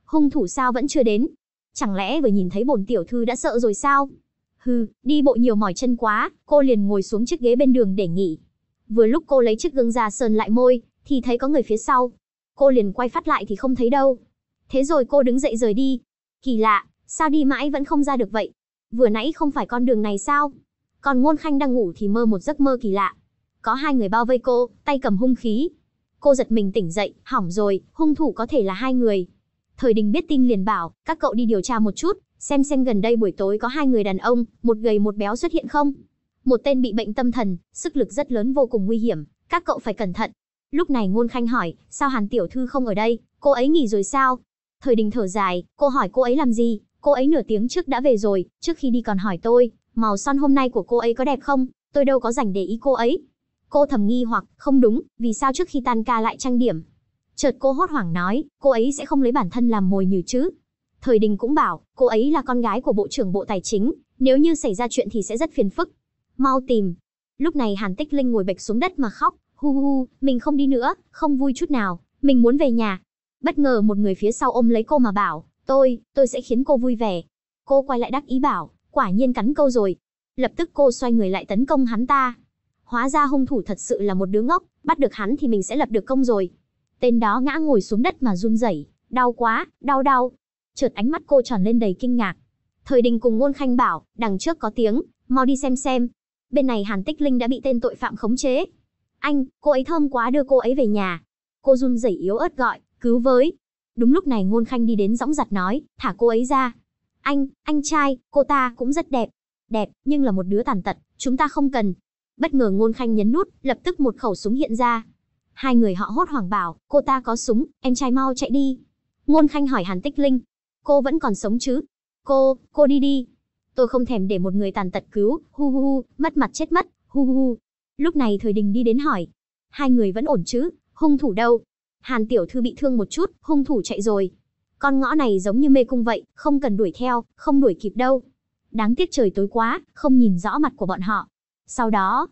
Hung thủ sao vẫn chưa đến? Chẳng lẽ vừa nhìn thấy bổn tiểu thư đã sợ rồi sao? Hừ, đi bộ nhiều mỏi chân quá, cô liền ngồi xuống chiếc ghế bên đường để nghỉ. Vừa lúc cô lấy chiếc gương ra sơn lại môi, thì thấy có người phía sau cô liền quay phát lại thì không thấy đâu. Thế rồi cô đứng dậy rời đi. Kỳ lạ, sao đi mãi vẫn không ra được vậy? Vừa nãy không phải con đường này sao? Còn Ngôn Khanh đang ngủ thì mơ một giấc mơ kỳ lạ. Có hai người bao vây cô, tay cầm hung khí. Cô giật mình tỉnh dậy, hỏng rồi, hung thủ có thể là hai người. Thời Đình biết tin liền bảo, các cậu đi điều tra một chút, xem xem gần đây buổi tối có hai người đàn ông, một gầy một béo xuất hiện không. Một tên bị bệnh tâm thần, sức lực rất lớn vô cùng nguy hiểm, các cậu phải cẩn thận, Lúc này Ngôn Khanh hỏi, sao Hàn tiểu thư không ở đây, cô ấy nghỉ rồi sao? Thời đình thở dài, cô hỏi cô ấy làm gì, cô ấy nửa tiếng trước đã về rồi, trước khi đi còn hỏi tôi, màu son hôm nay của cô ấy có đẹp không, tôi đâu có rảnh để ý cô ấy. Cô thầm nghi hoặc, không đúng, vì sao trước khi tan ca lại trang điểm? Chợt cô hốt hoảng nói, cô ấy sẽ không lấy bản thân làm mồi nhử chứ. Thời đình cũng bảo, cô ấy là con gái của Bộ trưởng Bộ Tài chính, nếu như xảy ra chuyện thì sẽ rất phiền phức. Mau tìm. Lúc này Hàn Tích Linh ngồi bệch xuống đất mà khóc, Hu hu, mình không đi nữa, không vui chút nào, mình muốn về nhà. Bất ngờ một người phía sau ôm lấy cô mà bảo, tôi, tôi sẽ khiến cô vui vẻ. Cô quay lại đắc ý bảo, quả nhiên cắn câu rồi. Lập tức cô xoay người lại tấn công hắn ta. Hóa ra hung thủ thật sự là một đứa ngốc, bắt được hắn thì mình sẽ lập được công rồi. Tên đó ngã ngồi xuống đất mà run rẩy, đau quá, đau đau. Chợt ánh mắt cô tròn lên đầy kinh ngạc. Thời đình cùng ngôn khanh bảo, đằng trước có tiếng, mau đi xem xem. Bên này Hàn Tích Linh đã bị tên tội phạm khống chế, anh, cô ấy thơm quá đưa cô ấy về nhà. Cô run rẩy yếu ớt gọi, cứu với. Đúng lúc này Ngôn Khanh đi đến dõng giặt nói, thả cô ấy ra. Anh, anh trai, cô ta cũng rất đẹp. Đẹp, nhưng là một đứa tàn tật, chúng ta không cần. Bất ngờ Ngôn Khanh nhấn nút, lập tức một khẩu súng hiện ra. Hai người họ hốt hoảng bảo, cô ta có súng, em trai mau chạy đi. Ngôn Khanh hỏi Hàn Tích Linh, cô vẫn còn sống chứ? Cô, cô đi đi. Tôi không thèm để một người tàn tật cứu, hu hu hu, mất mặt chết mất, hu hu hu, Lúc này Thời Đình đi đến hỏi, hai người vẫn ổn chứ, hung thủ đâu? Hàn tiểu thư bị thương một chút, hung thủ chạy rồi. Con ngõ này giống như mê cung vậy, không cần đuổi theo, không đuổi kịp đâu. Đáng tiếc trời tối quá, không nhìn rõ mặt của bọn họ. Sau đó,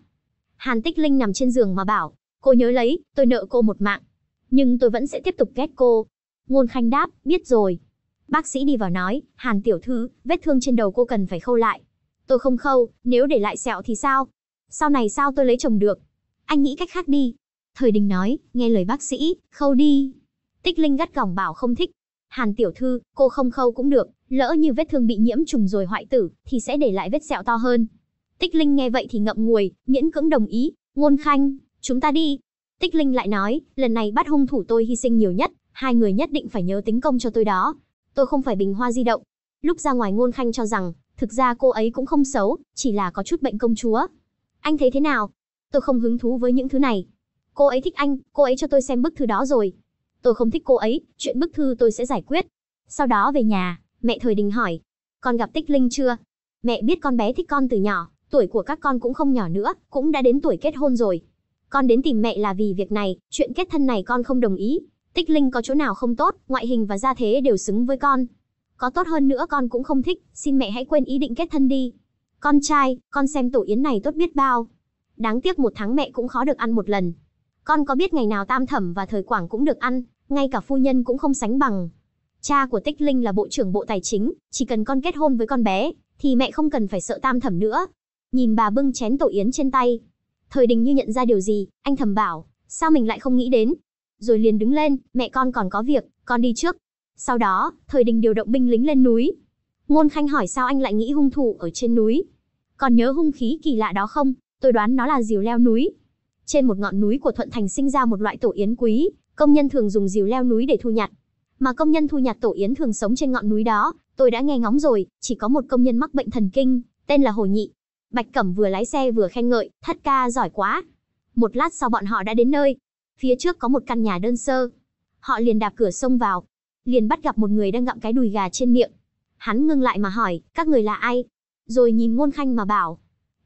Hàn Tích Linh nằm trên giường mà bảo, cô nhớ lấy, tôi nợ cô một mạng. Nhưng tôi vẫn sẽ tiếp tục ghét cô. Ngôn Khanh đáp, biết rồi. Bác sĩ đi vào nói, Hàn tiểu thư, vết thương trên đầu cô cần phải khâu lại. Tôi không khâu, nếu để lại sẹo thì sao? Sau này sao tôi lấy chồng được? Anh nghĩ cách khác đi. Thời đình nói, nghe lời bác sĩ, khâu đi. Tích Linh gắt gỏng bảo không thích. Hàn tiểu thư, cô không khâu cũng được, lỡ như vết thương bị nhiễm trùng rồi hoại tử, thì sẽ để lại vết sẹo to hơn. Tích Linh nghe vậy thì ngậm ngùi, miễn cưỡng đồng ý, ngôn khanh, chúng ta đi. Tích Linh lại nói, lần này bắt hung thủ tôi hy sinh nhiều nhất, hai người nhất định phải nhớ tính công cho tôi đó. Tôi không phải bình hoa di động. Lúc ra ngoài ngôn khanh cho rằng, thực ra cô ấy cũng không xấu, chỉ là có chút bệnh công chúa, anh thấy thế nào? Tôi không hứng thú với những thứ này. Cô ấy thích anh, cô ấy cho tôi xem bức thư đó rồi. Tôi không thích cô ấy, chuyện bức thư tôi sẽ giải quyết. Sau đó về nhà, mẹ Thời Đình hỏi, con gặp Tích Linh chưa? Mẹ biết con bé thích con từ nhỏ, tuổi của các con cũng không nhỏ nữa, cũng đã đến tuổi kết hôn rồi. Con đến tìm mẹ là vì việc này, chuyện kết thân này con không đồng ý. Tích Linh có chỗ nào không tốt, ngoại hình và gia thế đều xứng với con. Có tốt hơn nữa con cũng không thích, xin mẹ hãy quên ý định kết thân đi. Con trai, con xem tổ yến này tốt biết bao. Đáng tiếc một tháng mẹ cũng khó được ăn một lần. Con có biết ngày nào tam thẩm và thời quảng cũng được ăn, ngay cả phu nhân cũng không sánh bằng. Cha của Tích Linh là bộ trưởng bộ tài chính, chỉ cần con kết hôn với con bé, thì mẹ không cần phải sợ tam thẩm nữa. Nhìn bà bưng chén tổ yến trên tay. Thời đình như nhận ra điều gì, anh thầm bảo, sao mình lại không nghĩ đến. Rồi liền đứng lên, mẹ con còn có việc, con đi trước. Sau đó, thời đình điều động binh lính lên núi, Ngôn Khanh hỏi sao anh lại nghĩ hung thủ ở trên núi. Còn nhớ hung khí kỳ lạ đó không? Tôi đoán nó là rìu leo núi. Trên một ngọn núi của Thuận Thành sinh ra một loại tổ yến quý, công nhân thường dùng rìu leo núi để thu nhặt. Mà công nhân thu nhặt tổ yến thường sống trên ngọn núi đó, tôi đã nghe ngóng rồi, chỉ có một công nhân mắc bệnh thần kinh, tên là Hồ Nhị. Bạch Cẩm vừa lái xe vừa khen ngợi, thất ca giỏi quá. Một lát sau bọn họ đã đến nơi. Phía trước có một căn nhà đơn sơ. Họ liền đạp cửa xông vào, liền bắt gặp một người đang ngậm cái đùi gà trên miệng. Hắn ngưng lại mà hỏi, các người là ai? Rồi nhìn ngôn khanh mà bảo,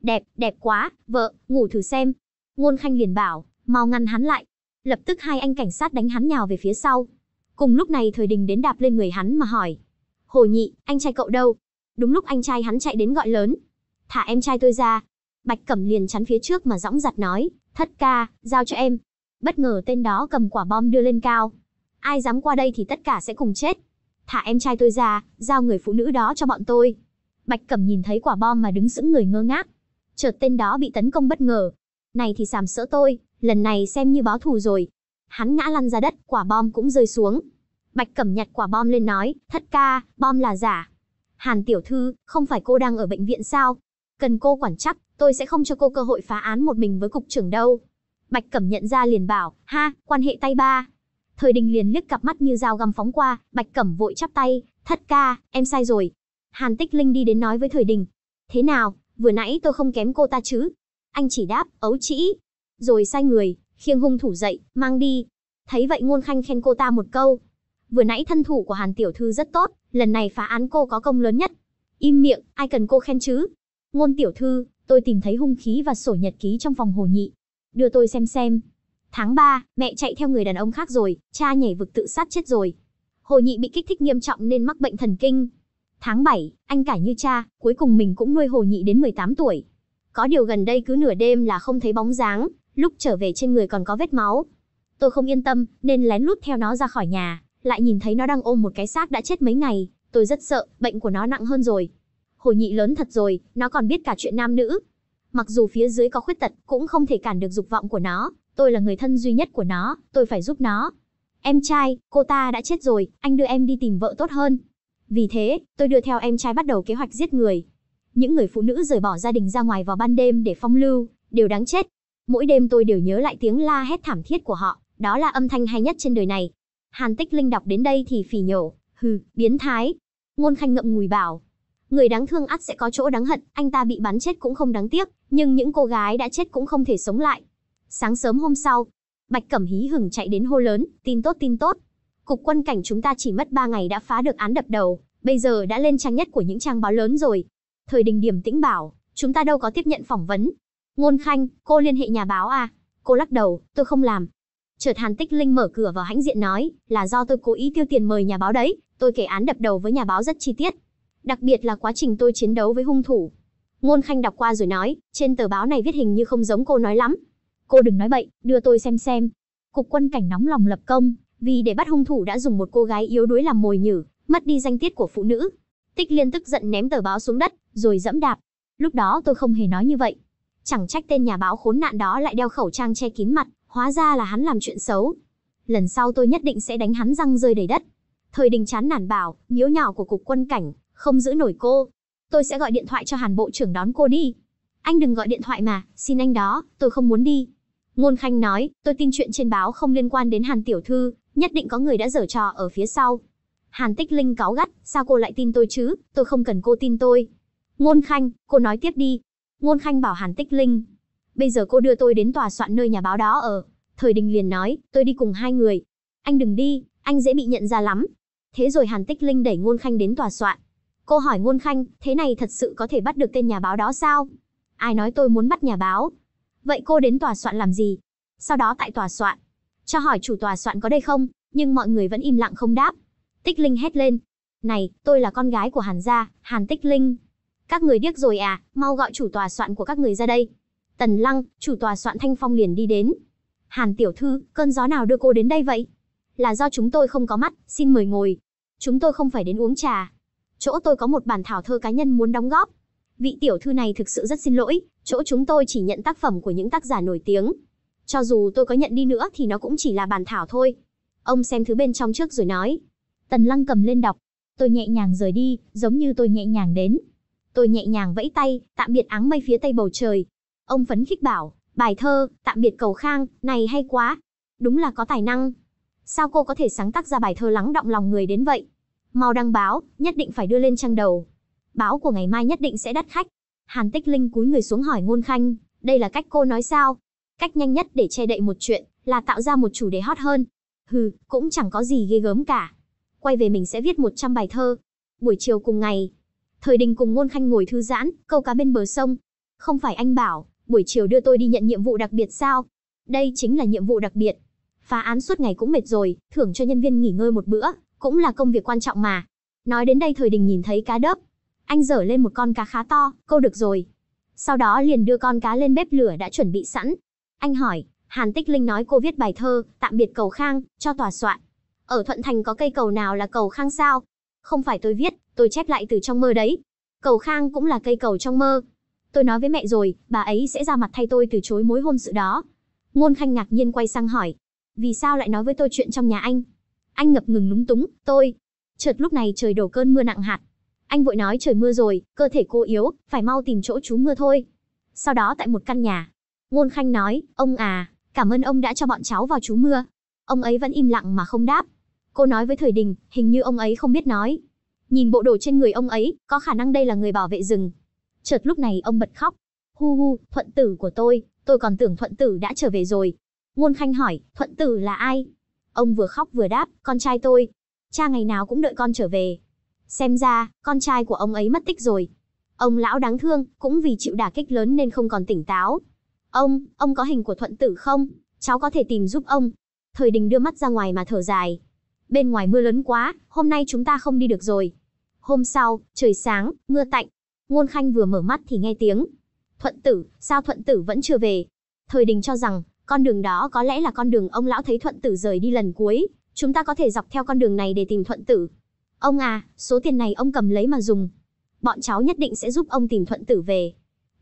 đẹp, đẹp quá, vợ, ngủ thử xem. Ngôn khanh liền bảo, mau ngăn hắn lại. Lập tức hai anh cảnh sát đánh hắn nhào về phía sau. Cùng lúc này thời đình đến đạp lên người hắn mà hỏi. Hồ nhị, anh trai cậu đâu? Đúng lúc anh trai hắn chạy đến gọi lớn. Thả em trai tôi ra. Bạch cẩm liền chắn phía trước mà dõng giặt nói. Thất ca, giao cho em. Bất ngờ tên đó cầm quả bom đưa lên cao. Ai dám qua đây thì tất cả sẽ cùng chết thả em trai tôi ra, giao người phụ nữ đó cho bọn tôi. Bạch Cẩm nhìn thấy quả bom mà đứng sững người ngơ ngác. Chợt tên đó bị tấn công bất ngờ. Này thì sàm sỡ tôi, lần này xem như báo thù rồi. Hắn ngã lăn ra đất, quả bom cũng rơi xuống. Bạch Cẩm nhặt quả bom lên nói, thất ca, bom là giả. Hàn tiểu thư, không phải cô đang ở bệnh viện sao? Cần cô quản chắc, tôi sẽ không cho cô cơ hội phá án một mình với cục trưởng đâu. Bạch Cẩm nhận ra liền bảo, ha, quan hệ tay ba, Thời đình liền liếc cặp mắt như dao găm phóng qua, Bạch Cẩm vội chắp tay, "Thất ca, em sai rồi." Hàn Tích Linh đi đến nói với Thời đình, "Thế nào, vừa nãy tôi không kém cô ta chứ?" Anh chỉ đáp, "Ấu chỉ." Rồi sai người, khiêng hung thủ dậy, mang đi. Thấy vậy Ngôn Khanh khen cô ta một câu, "Vừa nãy thân thủ của Hàn tiểu thư rất tốt, lần này phá án cô có công lớn nhất." Im miệng, ai cần cô khen chứ? Ngôn tiểu thư, tôi tìm thấy hung khí và sổ nhật ký trong phòng hồ nhị. Đưa tôi xem xem. Tháng 3, mẹ chạy theo người đàn ông khác rồi, cha nhảy vực tự sát chết rồi. Hồ Nhị bị kích thích nghiêm trọng nên mắc bệnh thần kinh. Tháng 7, anh cả như cha, cuối cùng mình cũng nuôi Hồ Nhị đến 18 tuổi. Có điều gần đây cứ nửa đêm là không thấy bóng dáng, lúc trở về trên người còn có vết máu. Tôi không yên tâm, nên lén lút theo nó ra khỏi nhà, lại nhìn thấy nó đang ôm một cái xác đã chết mấy ngày, tôi rất sợ, bệnh của nó nặng hơn rồi. Hồ Nhị lớn thật rồi, nó còn biết cả chuyện nam nữ. Mặc dù phía dưới có khuyết tật, cũng không thể cản được dục vọng của nó, Tôi là người thân duy nhất của nó, tôi phải giúp nó. Em trai, cô ta đã chết rồi, anh đưa em đi tìm vợ tốt hơn. Vì thế, tôi đưa theo em trai bắt đầu kế hoạch giết người. Những người phụ nữ rời bỏ gia đình ra ngoài vào ban đêm để phong lưu, đều đáng chết. Mỗi đêm tôi đều nhớ lại tiếng la hét thảm thiết của họ, đó là âm thanh hay nhất trên đời này. Hàn Tích Linh đọc đến đây thì phỉ nhổ, hừ, biến thái. Ngôn Khanh ngậm ngùi bảo, người đáng thương ắt sẽ có chỗ đáng hận, anh ta bị bắn chết cũng không đáng tiếc, nhưng những cô gái đã chết cũng không thể sống lại. Sáng sớm hôm sau, Bạch Cẩm hí hửng chạy đến hô lớn, tin tốt tin tốt. Cục quân cảnh chúng ta chỉ mất 3 ngày đã phá được án đập đầu, bây giờ đã lên trang nhất của những trang báo lớn rồi. Thời đình điểm tĩnh bảo, chúng ta đâu có tiếp nhận phỏng vấn. Ngôn Khanh, cô liên hệ nhà báo à? Cô lắc đầu, tôi không làm. Chợt Hàn Tích Linh mở cửa vào hãnh diện nói, là do tôi cố ý tiêu tiền mời nhà báo đấy, tôi kể án đập đầu với nhà báo rất chi tiết. Đặc biệt là quá trình tôi chiến đấu với hung thủ. Ngôn Khanh đọc qua rồi nói, trên tờ báo này viết hình như không giống cô nói lắm, Cô đừng nói bậy, đưa tôi xem xem. Cục quân cảnh nóng lòng lập công, vì để bắt hung thủ đã dùng một cô gái yếu đuối làm mồi nhử, mất đi danh tiết của phụ nữ. Tích liên tức giận ném tờ báo xuống đất, rồi dẫm đạp. Lúc đó tôi không hề nói như vậy. Chẳng trách tên nhà báo khốn nạn đó lại đeo khẩu trang che kín mặt, hóa ra là hắn làm chuyện xấu. Lần sau tôi nhất định sẽ đánh hắn răng rơi đầy đất. Thời đình chán nản bảo, miếu nhỏ của cục quân cảnh, không giữ nổi cô. Tôi sẽ gọi điện thoại cho Hàn Bộ trưởng đón cô đi. Anh đừng gọi điện thoại mà, xin anh đó, tôi không muốn đi. Ngôn Khanh nói, tôi tin chuyện trên báo không liên quan đến Hàn Tiểu Thư, nhất định có người đã dở trò ở phía sau. Hàn Tích Linh cáu gắt, sao cô lại tin tôi chứ, tôi không cần cô tin tôi. Ngôn Khanh, cô nói tiếp đi. Ngôn Khanh bảo Hàn Tích Linh, bây giờ cô đưa tôi đến tòa soạn nơi nhà báo đó ở. Thời Đình liền nói, tôi đi cùng hai người. Anh đừng đi, anh dễ bị nhận ra lắm. Thế rồi Hàn Tích Linh đẩy Ngôn Khanh đến tòa soạn. Cô hỏi Ngôn Khanh, thế này thật sự có thể bắt được tên nhà báo đó sao? Ai nói tôi muốn bắt nhà báo? Vậy cô đến tòa soạn làm gì? Sau đó tại tòa soạn, cho hỏi chủ tòa soạn có đây không, nhưng mọi người vẫn im lặng không đáp. Tích Linh hét lên, "Này, tôi là con gái của Hàn gia, Hàn Tích Linh. Các người điếc rồi à, mau gọi chủ tòa soạn của các người ra đây." Tần Lăng, chủ tòa soạn Thanh Phong liền đi đến. "Hàn tiểu thư, cơn gió nào đưa cô đến đây vậy?" "Là do chúng tôi không có mắt, xin mời ngồi. Chúng tôi không phải đến uống trà. Chỗ tôi có một bản thảo thơ cá nhân muốn đóng góp." vị tiểu thư này thực sự rất xin lỗi, chỗ chúng tôi chỉ nhận tác phẩm của những tác giả nổi tiếng. Cho dù tôi có nhận đi nữa thì nó cũng chỉ là bàn thảo thôi. Ông xem thứ bên trong trước rồi nói. Tần Lăng cầm lên đọc. Tôi nhẹ nhàng rời đi, giống như tôi nhẹ nhàng đến. Tôi nhẹ nhàng vẫy tay, tạm biệt áng mây phía tây bầu trời. Ông phấn khích bảo, bài thơ, tạm biệt cầu khang, này hay quá. Đúng là có tài năng. Sao cô có thể sáng tác ra bài thơ lắng động lòng người đến vậy? Mau đăng báo, nhất định phải đưa lên trang đầu bão của ngày mai nhất định sẽ đắt khách. Hàn Tích Linh cúi người xuống hỏi Ngôn Khanh, đây là cách cô nói sao? Cách nhanh nhất để che đậy một chuyện là tạo ra một chủ đề hot hơn. Hừ, cũng chẳng có gì ghê gớm cả. Quay về mình sẽ viết 100 bài thơ. Buổi chiều cùng ngày, Thời Đình cùng Ngôn Khanh ngồi thư giãn, câu cá bên bờ sông. Không phải anh bảo, buổi chiều đưa tôi đi nhận nhiệm vụ đặc biệt sao? Đây chính là nhiệm vụ đặc biệt. Phá án suốt ngày cũng mệt rồi, thưởng cho nhân viên nghỉ ngơi một bữa, cũng là công việc quan trọng mà. Nói đến đây Thời Đình nhìn thấy cá đớp, anh dở lên một con cá khá to, câu được rồi. Sau đó liền đưa con cá lên bếp lửa đã chuẩn bị sẵn. Anh hỏi, Hàn Tích Linh nói cô viết bài thơ, tạm biệt cầu khang, cho tòa soạn. Ở Thuận Thành có cây cầu nào là cầu khang sao? Không phải tôi viết, tôi chép lại từ trong mơ đấy. Cầu khang cũng là cây cầu trong mơ. Tôi nói với mẹ rồi, bà ấy sẽ ra mặt thay tôi từ chối mối hôn sự đó. Ngôn Khanh ngạc nhiên quay sang hỏi, vì sao lại nói với tôi chuyện trong nhà anh? Anh ngập ngừng lúng túng, tôi. Chợt lúc này trời đổ cơn mưa nặng hạt, anh vội nói trời mưa rồi, cơ thể cô yếu, phải mau tìm chỗ trú mưa thôi. Sau đó tại một căn nhà, Ngôn Khanh nói, ông à, cảm ơn ông đã cho bọn cháu vào trú mưa. Ông ấy vẫn im lặng mà không đáp. Cô nói với Thời Đình, hình như ông ấy không biết nói. Nhìn bộ đồ trên người ông ấy, có khả năng đây là người bảo vệ rừng. Chợt lúc này ông bật khóc. Hu hu, thuận tử của tôi, tôi còn tưởng thuận tử đã trở về rồi. Ngôn Khanh hỏi, thuận tử là ai? Ông vừa khóc vừa đáp, con trai tôi. Cha ngày nào cũng đợi con trở về, Xem ra, con trai của ông ấy mất tích rồi. Ông lão đáng thương, cũng vì chịu đả kích lớn nên không còn tỉnh táo. Ông, ông có hình của thuận tử không? Cháu có thể tìm giúp ông. Thời đình đưa mắt ra ngoài mà thở dài. Bên ngoài mưa lớn quá, hôm nay chúng ta không đi được rồi. Hôm sau, trời sáng, mưa tạnh. Ngôn Khanh vừa mở mắt thì nghe tiếng. Thuận tử, sao thuận tử vẫn chưa về? Thời đình cho rằng, con đường đó có lẽ là con đường ông lão thấy thuận tử rời đi lần cuối. Chúng ta có thể dọc theo con đường này để tìm thuận tử. Ông à, số tiền này ông cầm lấy mà dùng. Bọn cháu nhất định sẽ giúp ông tìm thuận tử về.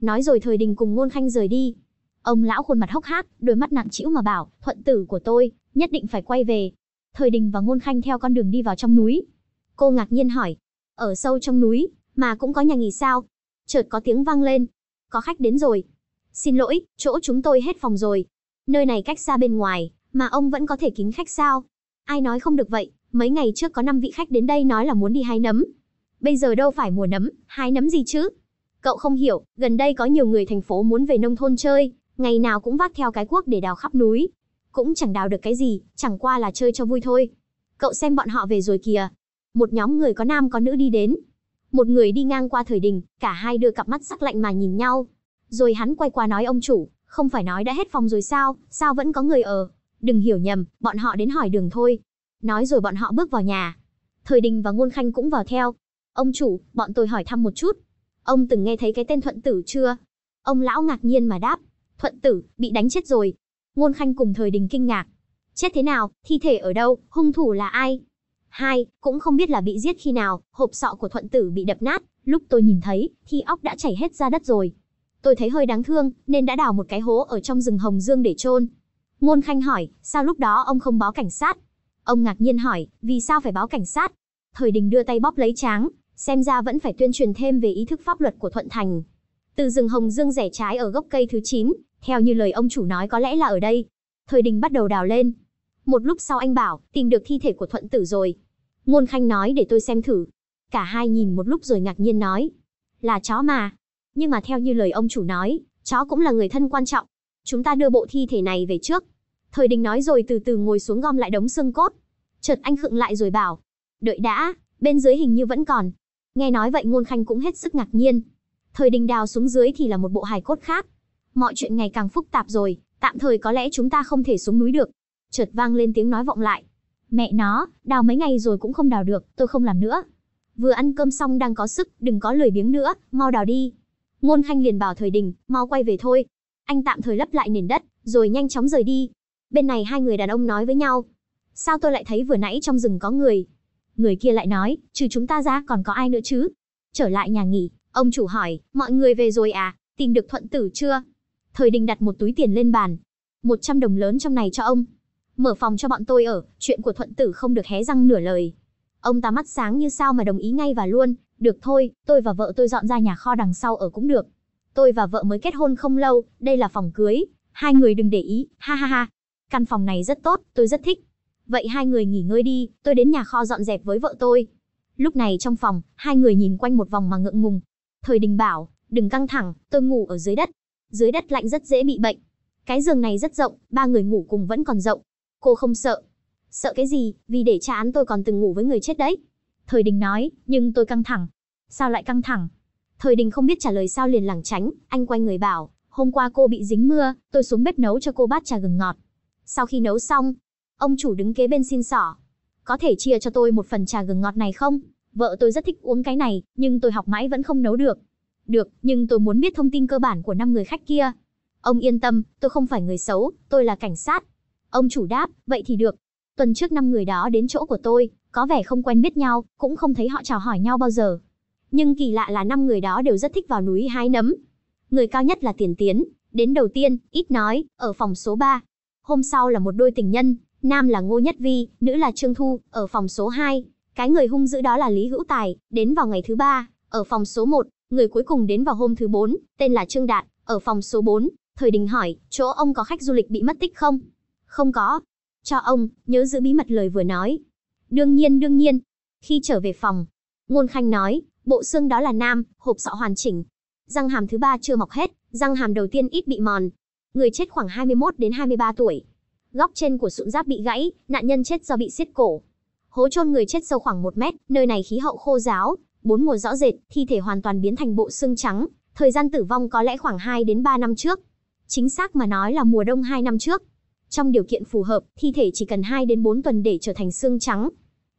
Nói rồi thời đình cùng ngôn khanh rời đi. Ông lão khuôn mặt hốc hác, đôi mắt nặng trĩu mà bảo, thuận tử của tôi, nhất định phải quay về. Thời đình và ngôn khanh theo con đường đi vào trong núi. Cô ngạc nhiên hỏi, ở sâu trong núi, mà cũng có nhà nghỉ sao? Chợt có tiếng vang lên, có khách đến rồi. Xin lỗi, chỗ chúng tôi hết phòng rồi. Nơi này cách xa bên ngoài, mà ông vẫn có thể kín khách sao? Ai nói không được vậy? Mấy ngày trước có 5 vị khách đến đây nói là muốn đi hái nấm. Bây giờ đâu phải mùa nấm, hái nấm gì chứ? Cậu không hiểu, gần đây có nhiều người thành phố muốn về nông thôn chơi, ngày nào cũng vác theo cái cuốc để đào khắp núi. Cũng chẳng đào được cái gì, chẳng qua là chơi cho vui thôi. Cậu xem bọn họ về rồi kìa. Một nhóm người có nam có nữ đi đến. Một người đi ngang qua thời đình, cả hai đưa cặp mắt sắc lạnh mà nhìn nhau. Rồi hắn quay qua nói ông chủ, không phải nói đã hết phòng rồi sao, sao vẫn có người ở. Đừng hiểu nhầm, bọn họ đến hỏi đường thôi, Nói rồi bọn họ bước vào nhà. Thời Đình và Ngôn Khanh cũng vào theo. Ông chủ, bọn tôi hỏi thăm một chút. Ông từng nghe thấy cái tên Thuận Tử chưa? Ông lão ngạc nhiên mà đáp. Thuận Tử, bị đánh chết rồi. Ngôn Khanh cùng Thời Đình kinh ngạc. Chết thế nào, thi thể ở đâu, hung thủ là ai? Hai, cũng không biết là bị giết khi nào, hộp sọ của Thuận Tử bị đập nát. Lúc tôi nhìn thấy, thi óc đã chảy hết ra đất rồi. Tôi thấy hơi đáng thương, nên đã đào một cái hố ở trong rừng Hồng Dương để chôn. Ngôn Khanh hỏi, sao lúc đó ông không báo cảnh sát? Ông ngạc nhiên hỏi, vì sao phải báo cảnh sát? Thời đình đưa tay bóp lấy tráng, xem ra vẫn phải tuyên truyền thêm về ý thức pháp luật của Thuận Thành. Từ rừng Hồng Dương rẻ trái ở gốc cây thứ 9, theo như lời ông chủ nói có lẽ là ở đây. Thời đình bắt đầu đào lên. Một lúc sau anh bảo, tìm được thi thể của Thuận Tử rồi. Ngôn Khanh nói để tôi xem thử. Cả hai nhìn một lúc rồi ngạc nhiên nói. Là chó mà. Nhưng mà theo như lời ông chủ nói, chó cũng là người thân quan trọng. Chúng ta đưa bộ thi thể này về trước. Thời đình nói rồi từ từ ngồi xuống gom lại đống xương cốt. Chợt anh khựng lại rồi bảo, đợi đã, bên dưới hình như vẫn còn. Nghe nói vậy ngôn khanh cũng hết sức ngạc nhiên. Thời đình đào xuống dưới thì là một bộ hài cốt khác. Mọi chuyện ngày càng phức tạp rồi, tạm thời có lẽ chúng ta không thể xuống núi được. Chợt vang lên tiếng nói vọng lại. Mẹ nó, đào mấy ngày rồi cũng không đào được, tôi không làm nữa. Vừa ăn cơm xong đang có sức, đừng có lười biếng nữa, mau đào đi. Ngôn khanh liền bảo thời đình, mau quay về thôi. Anh tạm thời lấp lại nền đất, rồi nhanh chóng rời đi. Bên này hai người đàn ông nói với nhau. Sao tôi lại thấy vừa nãy trong rừng có người? Người kia lại nói, trừ chúng ta ra còn có ai nữa chứ? Trở lại nhà nghỉ, ông chủ hỏi, mọi người về rồi à? Tìm được thuận tử chưa? Thời đình đặt một túi tiền lên bàn. 100 đồng lớn trong này cho ông. Mở phòng cho bọn tôi ở, chuyện của thuận tử không được hé răng nửa lời. Ông ta mắt sáng như sao mà đồng ý ngay và luôn, được thôi, tôi và vợ tôi dọn ra nhà kho đằng sau ở cũng được. Tôi và vợ mới kết hôn không lâu, đây là phòng cưới, hai người đừng để ý, ha ha ha, Căn phòng này rất tốt, tôi rất thích. Vậy hai người nghỉ ngơi đi, tôi đến nhà kho dọn dẹp với vợ tôi. Lúc này trong phòng, hai người nhìn quanh một vòng mà ngượng ngùng. Thời đình bảo, đừng căng thẳng, tôi ngủ ở dưới đất. Dưới đất lạnh rất dễ bị bệnh. Cái giường này rất rộng, ba người ngủ cùng vẫn còn rộng. Cô không sợ. Sợ cái gì, vì để trả án tôi còn từng ngủ với người chết đấy. Thời đình nói, nhưng tôi căng thẳng. Sao lại căng thẳng? Thời đình không biết trả lời sao liền lảng tránh, anh quay người bảo, hôm qua cô bị dính mưa, tôi xuống bếp nấu cho cô bát trà gừng ngọt. Sau khi nấu xong, ông chủ đứng kế bên xin xỏ. Có thể chia cho tôi một phần trà gừng ngọt này không? Vợ tôi rất thích uống cái này, nhưng tôi học mãi vẫn không nấu được. Được, nhưng tôi muốn biết thông tin cơ bản của năm người khách kia. Ông yên tâm, tôi không phải người xấu, tôi là cảnh sát. Ông chủ đáp, vậy thì được. Tuần trước năm người đó đến chỗ của tôi, có vẻ không quen biết nhau, cũng không thấy họ chào hỏi nhau bao giờ. Nhưng kỳ lạ là năm người đó đều rất thích vào núi hái nấm. Người cao nhất là Tiền Tiến, đến đầu tiên, ít nói, ở phòng số 3, Hôm sau là một đôi tình nhân, nam là Ngô Nhất Vi, nữ là Trương Thu, ở phòng số 2. Cái người hung dữ đó là Lý Hữu Tài, đến vào ngày thứ 3, ở phòng số 1. Người cuối cùng đến vào hôm thứ 4, tên là Trương Đạt, ở phòng số 4. Thời Đình hỏi, chỗ ông có khách du lịch bị mất tích không? Không có. Cho ông, nhớ giữ bí mật lời vừa nói. Đương nhiên, đương nhiên. Khi trở về phòng, Ngôn Khanh nói, bộ xương đó là nam, hộp sọ hoàn chỉnh. Răng hàm thứ ba chưa mọc hết, răng hàm đầu tiên ít bị mòn, người chết khoảng 21 đến 23 tuổi. Góc trên của sụn giáp bị gãy, nạn nhân chết do bị siết cổ. Hố chôn người chết sâu khoảng 1 mét, nơi này khí hậu khô giáo, bốn mùa rõ rệt, thi thể hoàn toàn biến thành bộ xương trắng, thời gian tử vong có lẽ khoảng 2 đến 3 năm trước. Chính xác mà nói là mùa đông 2 năm trước. Trong điều kiện phù hợp, thi thể chỉ cần 2 đến 4 tuần để trở thành xương trắng.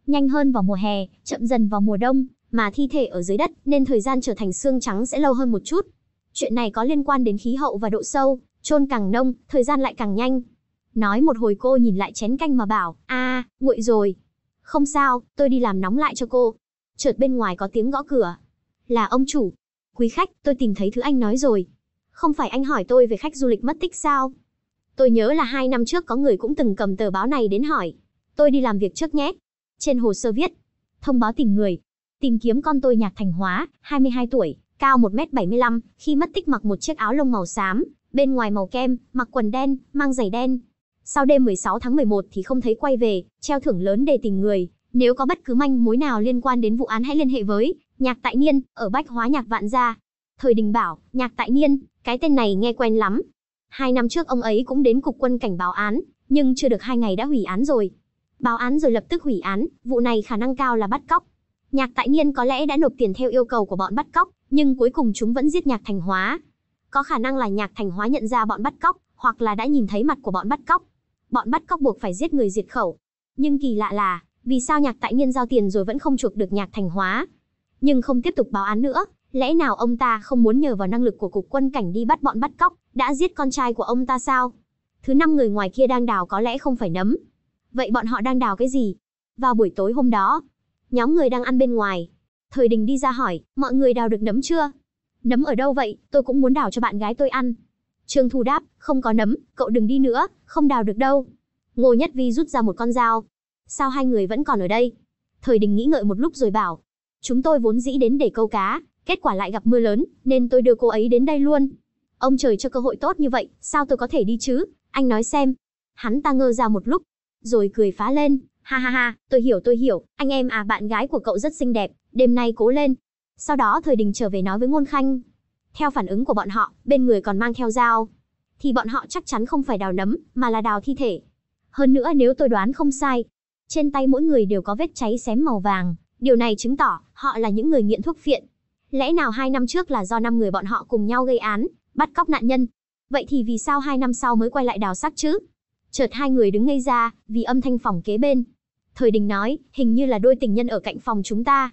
Nhanh hơn vào mùa hè, chậm dần vào mùa đông, mà thi thể ở dưới đất nên thời gian trở thành xương trắng sẽ lâu hơn một chút. Chuyện này có liên quan đến khí hậu và độ sâu, chôn càng nông, thời gian lại càng nhanh. Nói một hồi cô nhìn lại chén canh mà bảo, a, nguội rồi. Không sao, tôi đi làm nóng lại cho cô. Chợt bên ngoài có tiếng gõ cửa. Là ông chủ. Quý khách, tôi tìm thấy thứ anh nói rồi. Không phải anh hỏi tôi về khách du lịch mất tích sao? Tôi nhớ là hai năm trước có người cũng từng cầm tờ báo này đến hỏi. Tôi đi làm việc trước nhé. Trên hồ sơ viết, thông báo tìm người. Tìm kiếm con tôi Nhạc Thành Hóa, 22 tuổi, cao 1m75, khi mất tích mặc một chiếc áo lông màu xám, bên ngoài màu kem, mặc quần đen, mang giày đen. Sau đêm 16 tháng 11 thì không thấy quay về, treo thưởng lớn để tìm người. Nếu có bất cứ manh mối nào liên quan đến vụ án hãy liên hệ với Nhạc Tại Niên ở Bách Hóa Nhạc Vạn Gia. Thời Đình Bảo, Nhạc Tại Niên, cái tên này nghe quen lắm. Hai năm trước ông ấy cũng đến cục quân cảnh báo án, nhưng chưa được hai ngày đã hủy án rồi. Báo án rồi lập tức hủy án, vụ này khả năng cao là bắt cóc. Nhạc Tại Niên có lẽ đã nộp tiền theo yêu cầu của bọn bắt cóc, nhưng cuối cùng chúng vẫn giết Nhạc Thành Hóa, có khả năng là Nhạc Thành Hóa nhận ra bọn bắt cóc, hoặc là đã nhìn thấy mặt của bọn bắt cóc. Bọn bắt cóc buộc phải giết người diệt khẩu. Nhưng kỳ lạ là, vì sao Nhạc Tại Nhiên giao tiền rồi vẫn không chuộc được Nhạc Thành Hóa? Nhưng không tiếp tục báo án nữa, lẽ nào ông ta không muốn nhờ vào năng lực của cục quân cảnh đi bắt bọn bắt cóc, đã giết con trai của ông ta sao? Thứ năm người ngoài kia đang đào có lẽ không phải nấm. Vậy bọn họ đang đào cái gì? Vào buổi tối hôm đó, nhóm người đang ăn bên ngoài, Thời Đình đi ra hỏi, mọi người đào được nấm chưa? Nấm ở đâu vậy, tôi cũng muốn đào cho bạn gái tôi ăn. Trương Thu đáp, không có nấm, cậu đừng đi nữa, không đào được đâu. Ngô Nhất Vi rút ra một con dao. Sao hai người vẫn còn ở đây? Thời Đình nghĩ ngợi một lúc rồi bảo, chúng tôi vốn dĩ đến để câu cá, kết quả lại gặp mưa lớn, nên tôi đưa cô ấy đến đây luôn. Ông trời cho cơ hội tốt như vậy, sao tôi có thể đi chứ? Anh nói xem. Hắn ta ngơ ra một lúc, rồi cười phá lên, ha ha ha, tôi hiểu tôi hiểu, anh em à bạn gái của cậu rất xinh đẹp, đêm nay cố lên, sau đó thời đình trở về nói với Ngôn Khanh. Theo phản ứng của bọn họ, bên người còn mang theo dao. Thì bọn họ chắc chắn không phải đào nấm, mà là đào thi thể. Hơn nữa nếu tôi đoán không sai, trên tay mỗi người đều có vết cháy xém màu vàng. Điều này chứng tỏ họ là những người nghiện thuốc phiện. Lẽ nào hai năm trước là do năm người bọn họ cùng nhau gây án, bắt cóc nạn nhân? Vậy thì vì sao hai năm sau mới quay lại đào xác chứ? Chợt hai người đứng ngây ra, vì âm thanh phòng kế bên. Thời đình nói, hình như là đôi tình nhân ở cạnh phòng chúng ta.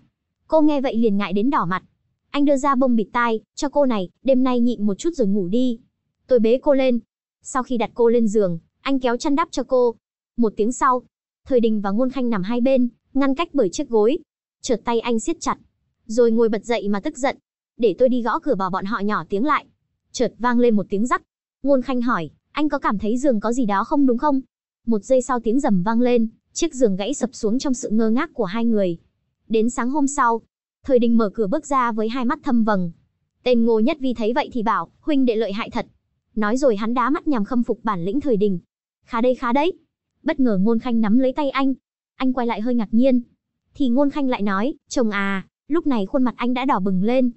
Cô nghe vậy liền ngại đến đỏ mặt. Anh đưa ra bông bịt tai, cho cô này, đêm nay nhịn một chút rồi ngủ đi. Tôi bế cô lên. Sau khi đặt cô lên giường, anh kéo chăn đắp cho cô. Một tiếng sau, Thời Đình và Ngôn Khanh nằm hai bên, ngăn cách bởi chiếc gối. Chợt tay anh siết chặt, rồi ngồi bật dậy mà tức giận. Để tôi đi gõ cửa bảo bọn họ nhỏ tiếng lại. Chợt vang lên một tiếng rắc. Ngôn Khanh hỏi, anh có cảm thấy giường có gì đó không đúng không? Một giây sau tiếng rầm vang lên, chiếc giường gãy sập xuống trong sự ngơ ngác của hai người. Đến sáng hôm sau, Thời Đình mở cửa bước ra với hai mắt thâm vầng. Tên Ngô Nhất Vi thấy vậy thì bảo, huynh đệ lợi hại thật. Nói rồi hắn đá mắt nhằm khâm phục bản lĩnh Thời Đình. Khá đây khá đấy. Bất ngờ Ngôn Khanh nắm lấy tay anh. Anh quay lại hơi ngạc nhiên. Thì Ngôn Khanh lại nói, chồng à, lúc này khuôn mặt anh đã đỏ bừng lên.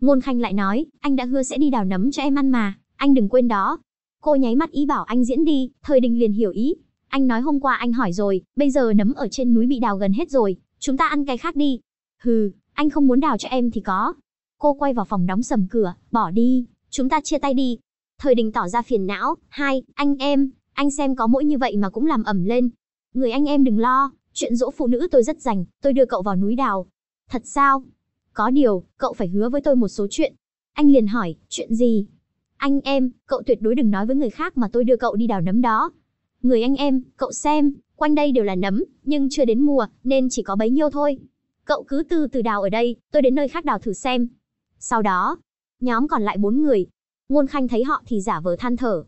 Ngôn Khanh lại nói, anh đã hứa sẽ đi đào nấm cho em ăn mà, anh đừng quên đó. Cô nháy mắt ý bảo anh diễn đi, Thời Đình liền hiểu ý. Anh nói hôm qua anh hỏi rồi, bây giờ nấm ở trên núi bị đào gần hết rồi, Chúng ta ăn cái khác đi. Hừ, anh không muốn đào cho em thì có. Cô quay vào phòng đóng sầm cửa, bỏ đi, chúng ta chia tay đi. Thời đình tỏ ra phiền não, hai, anh em, anh xem có mỗi như vậy mà cũng làm ẩm lên. Người anh em đừng lo, chuyện dỗ phụ nữ tôi rất rành, tôi đưa cậu vào núi đào. Thật sao? Có điều, cậu phải hứa với tôi một số chuyện. Anh liền hỏi, chuyện gì? Anh em, cậu tuyệt đối đừng nói với người khác mà tôi đưa cậu đi đào nấm đó, Người anh em, cậu xem, quanh đây đều là nấm, nhưng chưa đến mùa, nên chỉ có bấy nhiêu thôi. Cậu cứ từ từ đào ở đây, tôi đến nơi khác đào thử xem. Sau đó, nhóm còn lại bốn người. Ngôn Khanh thấy họ thì giả vờ than thở.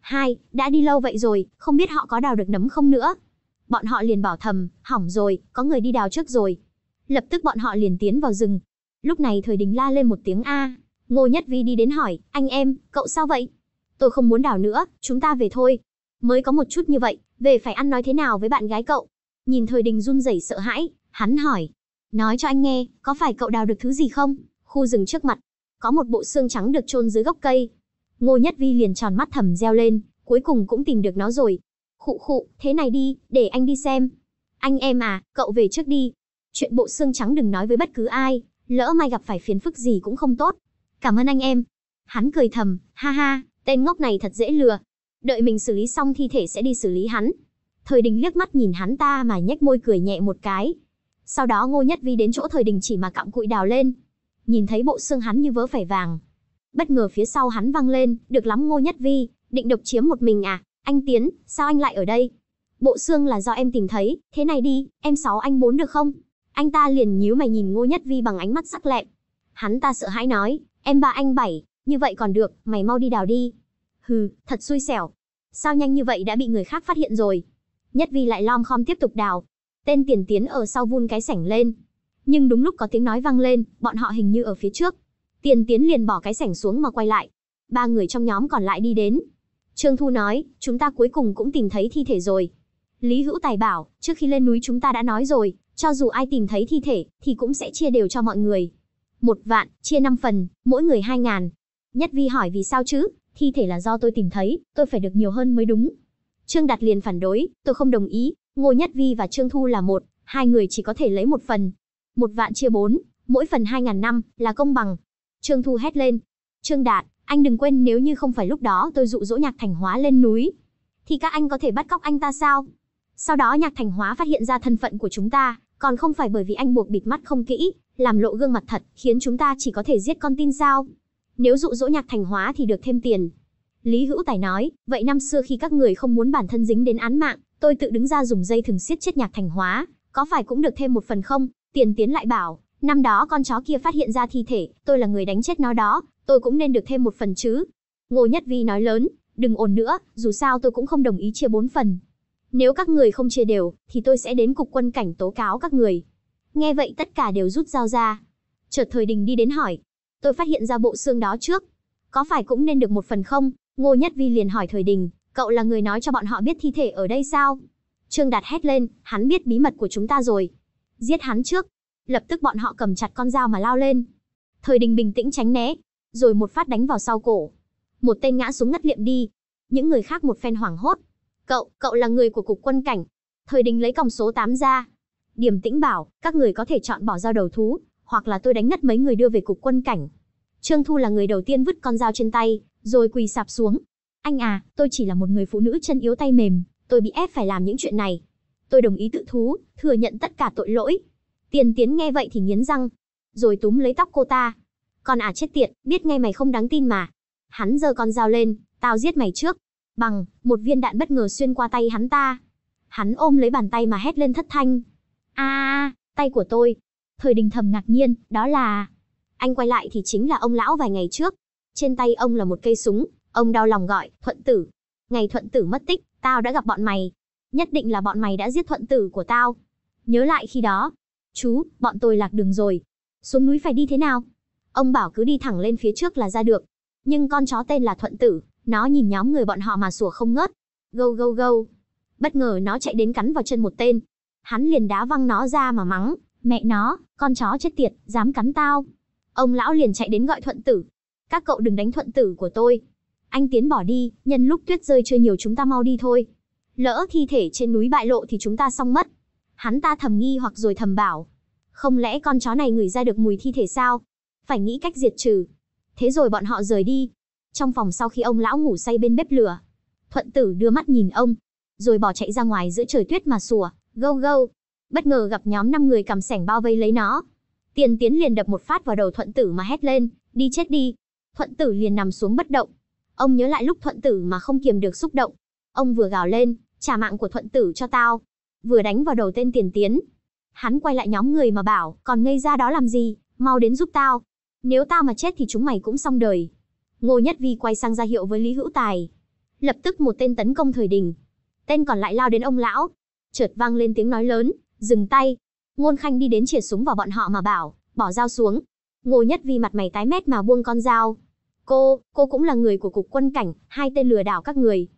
Hai, đã đi lâu vậy rồi, không biết họ có đào được nấm không nữa. Bọn họ liền bảo thầm, hỏng rồi, có người đi đào trước rồi. Lập tức bọn họ liền tiến vào rừng. Lúc này thời đình la lên một tiếng A. Ngô Nhất Vi đi đến hỏi, anh em, cậu sao vậy? Tôi không muốn đào nữa, chúng ta về thôi mới có một chút như vậy, về phải ăn nói thế nào với bạn gái cậu? Nhìn thời đình run rẩy sợ hãi, hắn hỏi. Nói cho anh nghe, có phải cậu đào được thứ gì không? Khu rừng trước mặt, có một bộ xương trắng được chôn dưới gốc cây. Ngô Nhất Vi liền tròn mắt thầm reo lên, cuối cùng cũng tìm được nó rồi. Khụ khụ, thế này đi, để anh đi xem. Anh em à, cậu về trước đi. Chuyện bộ xương trắng đừng nói với bất cứ ai, lỡ mai gặp phải phiền phức gì cũng không tốt. Cảm ơn anh em. Hắn cười thầm, ha ha, tên ngốc này thật dễ lừa, Đợi mình xử lý xong thi thể sẽ đi xử lý hắn. Thời đình liếc mắt nhìn hắn ta mà nhếch môi cười nhẹ một cái. Sau đó Ngô Nhất Vi đến chỗ thời đình chỉ mà cặm cụi đào lên. Nhìn thấy bộ xương hắn như vớ phải vàng. Bất ngờ phía sau hắn văng lên, được lắm Ngô Nhất Vi, định độc chiếm một mình à? Anh Tiến, sao anh lại ở đây? Bộ xương là do em tìm thấy, thế này đi, em sáu anh bốn được không? Anh ta liền nhíu mày nhìn Ngô Nhất Vi bằng ánh mắt sắc lẹm. Hắn ta sợ hãi nói, em ba anh bảy, như vậy còn được, mày mau đi đào đi. Hừ, thật xui xẻo. Sao nhanh như vậy đã bị người khác phát hiện rồi? Nhất Vi lại lom khom tiếp tục đào. Tên tiền tiến ở sau vun cái sảnh lên. Nhưng đúng lúc có tiếng nói vang lên, bọn họ hình như ở phía trước. Tiền tiến liền bỏ cái sảnh xuống mà quay lại. Ba người trong nhóm còn lại đi đến. Trương Thu nói, chúng ta cuối cùng cũng tìm thấy thi thể rồi. Lý Hữu Tài bảo, trước khi lên núi chúng ta đã nói rồi, cho dù ai tìm thấy thi thể, thì cũng sẽ chia đều cho mọi người. Một vạn, chia năm phần, mỗi người hai ngàn. Nhất Vi hỏi vì sao chứ? thi thể là do tôi tìm thấy, tôi phải được nhiều hơn mới đúng. Trương Đạt liền phản đối, tôi không đồng ý, Ngô Nhất Vi và Trương Thu là một, hai người chỉ có thể lấy một phần. Một vạn chia bốn, mỗi phần hai ngàn năm, là công bằng. Trương Thu hét lên. Trương Đạt, anh đừng quên nếu như không phải lúc đó tôi dụ dỗ nhạc thành hóa lên núi. Thì các anh có thể bắt cóc anh ta sao? Sau đó nhạc thành hóa phát hiện ra thân phận của chúng ta, còn không phải bởi vì anh buộc bịt mắt không kỹ, làm lộ gương mặt thật, khiến chúng ta chỉ có thể giết con tin sao? Nếu dụ dỗ nhạc thành hóa thì được thêm tiền. Lý Hữu Tài nói, vậy năm xưa khi các người không muốn bản thân dính đến án mạng, tôi tự đứng ra dùng dây thừng siết chết nhạc thành hóa, có phải cũng được thêm một phần không? Tiền tiến lại bảo, năm đó con chó kia phát hiện ra thi thể, tôi là người đánh chết nó đó, tôi cũng nên được thêm một phần chứ. Ngô Nhất Vi nói lớn, đừng ồn nữa, dù sao tôi cũng không đồng ý chia bốn phần. Nếu các người không chia đều, thì tôi sẽ đến cục quân cảnh tố cáo các người. Nghe vậy tất cả đều rút dao ra. Chợt thời đình đi đến hỏi, tôi phát hiện ra bộ xương đó trước. Có phải cũng nên được một phần không? Ngô Nhất Vi liền hỏi Thời Đình, cậu là người nói cho bọn họ biết thi thể ở đây sao? Trương Đạt hét lên, hắn biết bí mật của chúng ta rồi. Giết hắn trước. Lập tức bọn họ cầm chặt con dao mà lao lên. Thời Đình bình tĩnh tránh né, rồi một phát đánh vào sau cổ. Một tên ngã xuống ngất liệm đi. Những người khác một phen hoảng hốt. Cậu, cậu là người của cục quân cảnh. Thời Đình lấy còng số 8 ra. Điểm tĩnh bảo, các người có thể chọn bỏ dao đầu thú, hoặc là tôi đánh ngất mấy người đưa về cục quân cảnh. Trương Thu là người đầu tiên vứt con dao trên tay, rồi quỳ sạp xuống. Anh à, tôi chỉ là một người phụ nữ chân yếu tay mềm, tôi bị ép phải làm những chuyện này. Tôi đồng ý tự thú, thừa nhận tất cả tội lỗi. Tiền tiến nghe vậy thì nghiến răng, rồi túm lấy tóc cô ta. Con à chết tiệt, biết ngay mày không đáng tin mà. Hắn giơ con dao lên, tao giết mày trước. Bằng, một viên đạn bất ngờ xuyên qua tay hắn ta. Hắn ôm lấy bàn tay mà hét lên thất thanh. a à, tay của tôi, Thời đình thầm ngạc nhiên, đó là... Anh quay lại thì chính là ông lão vài ngày trước. Trên tay ông là một cây súng, ông đau lòng gọi, thuận tử. Ngày thuận tử mất tích, tao đã gặp bọn mày. Nhất định là bọn mày đã giết thuận tử của tao. Nhớ lại khi đó. Chú, bọn tôi lạc đường rồi. Xuống núi phải đi thế nào? Ông bảo cứ đi thẳng lên phía trước là ra được. Nhưng con chó tên là thuận tử, nó nhìn nhóm người bọn họ mà sủa không ngớt. Gâu gâu gâu. Bất ngờ nó chạy đến cắn vào chân một tên. Hắn liền đá văng nó ra mà mắng, Mẹ nó, con chó chết tiệt, dám cắn tao. Ông lão liền chạy đến gọi thuận tử. Các cậu đừng đánh thuận tử của tôi. Anh Tiến bỏ đi, nhân lúc tuyết rơi chưa nhiều chúng ta mau đi thôi. Lỡ thi thể trên núi bại lộ thì chúng ta xong mất. Hắn ta thầm nghi hoặc rồi thầm bảo. Không lẽ con chó này ngửi ra được mùi thi thể sao? Phải nghĩ cách diệt trừ. Thế rồi bọn họ rời đi. Trong phòng sau khi ông lão ngủ say bên bếp lửa, thuận tử đưa mắt nhìn ông, rồi bỏ chạy ra ngoài giữa trời tuyết mà sủa, gâu gâu, bất ngờ gặp nhóm năm người cầm sẻng bao vây lấy nó. Tiền tiến liền đập một phát vào đầu thuận tử mà hét lên, đi chết đi. Thuận tử liền nằm xuống bất động. Ông nhớ lại lúc thuận tử mà không kiềm được xúc động. Ông vừa gào lên, trả mạng của thuận tử cho tao. Vừa đánh vào đầu tên tiền tiến. Hắn quay lại nhóm người mà bảo, còn ngây ra đó làm gì, mau đến giúp tao. Nếu tao mà chết thì chúng mày cũng xong đời. Ngô Nhất Vi quay sang ra hiệu với Lý Hữu Tài. Lập tức một tên tấn công thời đình. Tên còn lại lao đến ông lão. Chợt vang lên tiếng nói lớn, Dừng tay. Ngôn Khanh đi đến chìa súng vào bọn họ mà bảo, bỏ dao xuống. Ngô Nhất Vi mặt mày tái mét mà buông con dao. Cô, cô cũng là người của cục quân cảnh, hai tên lừa đảo các người.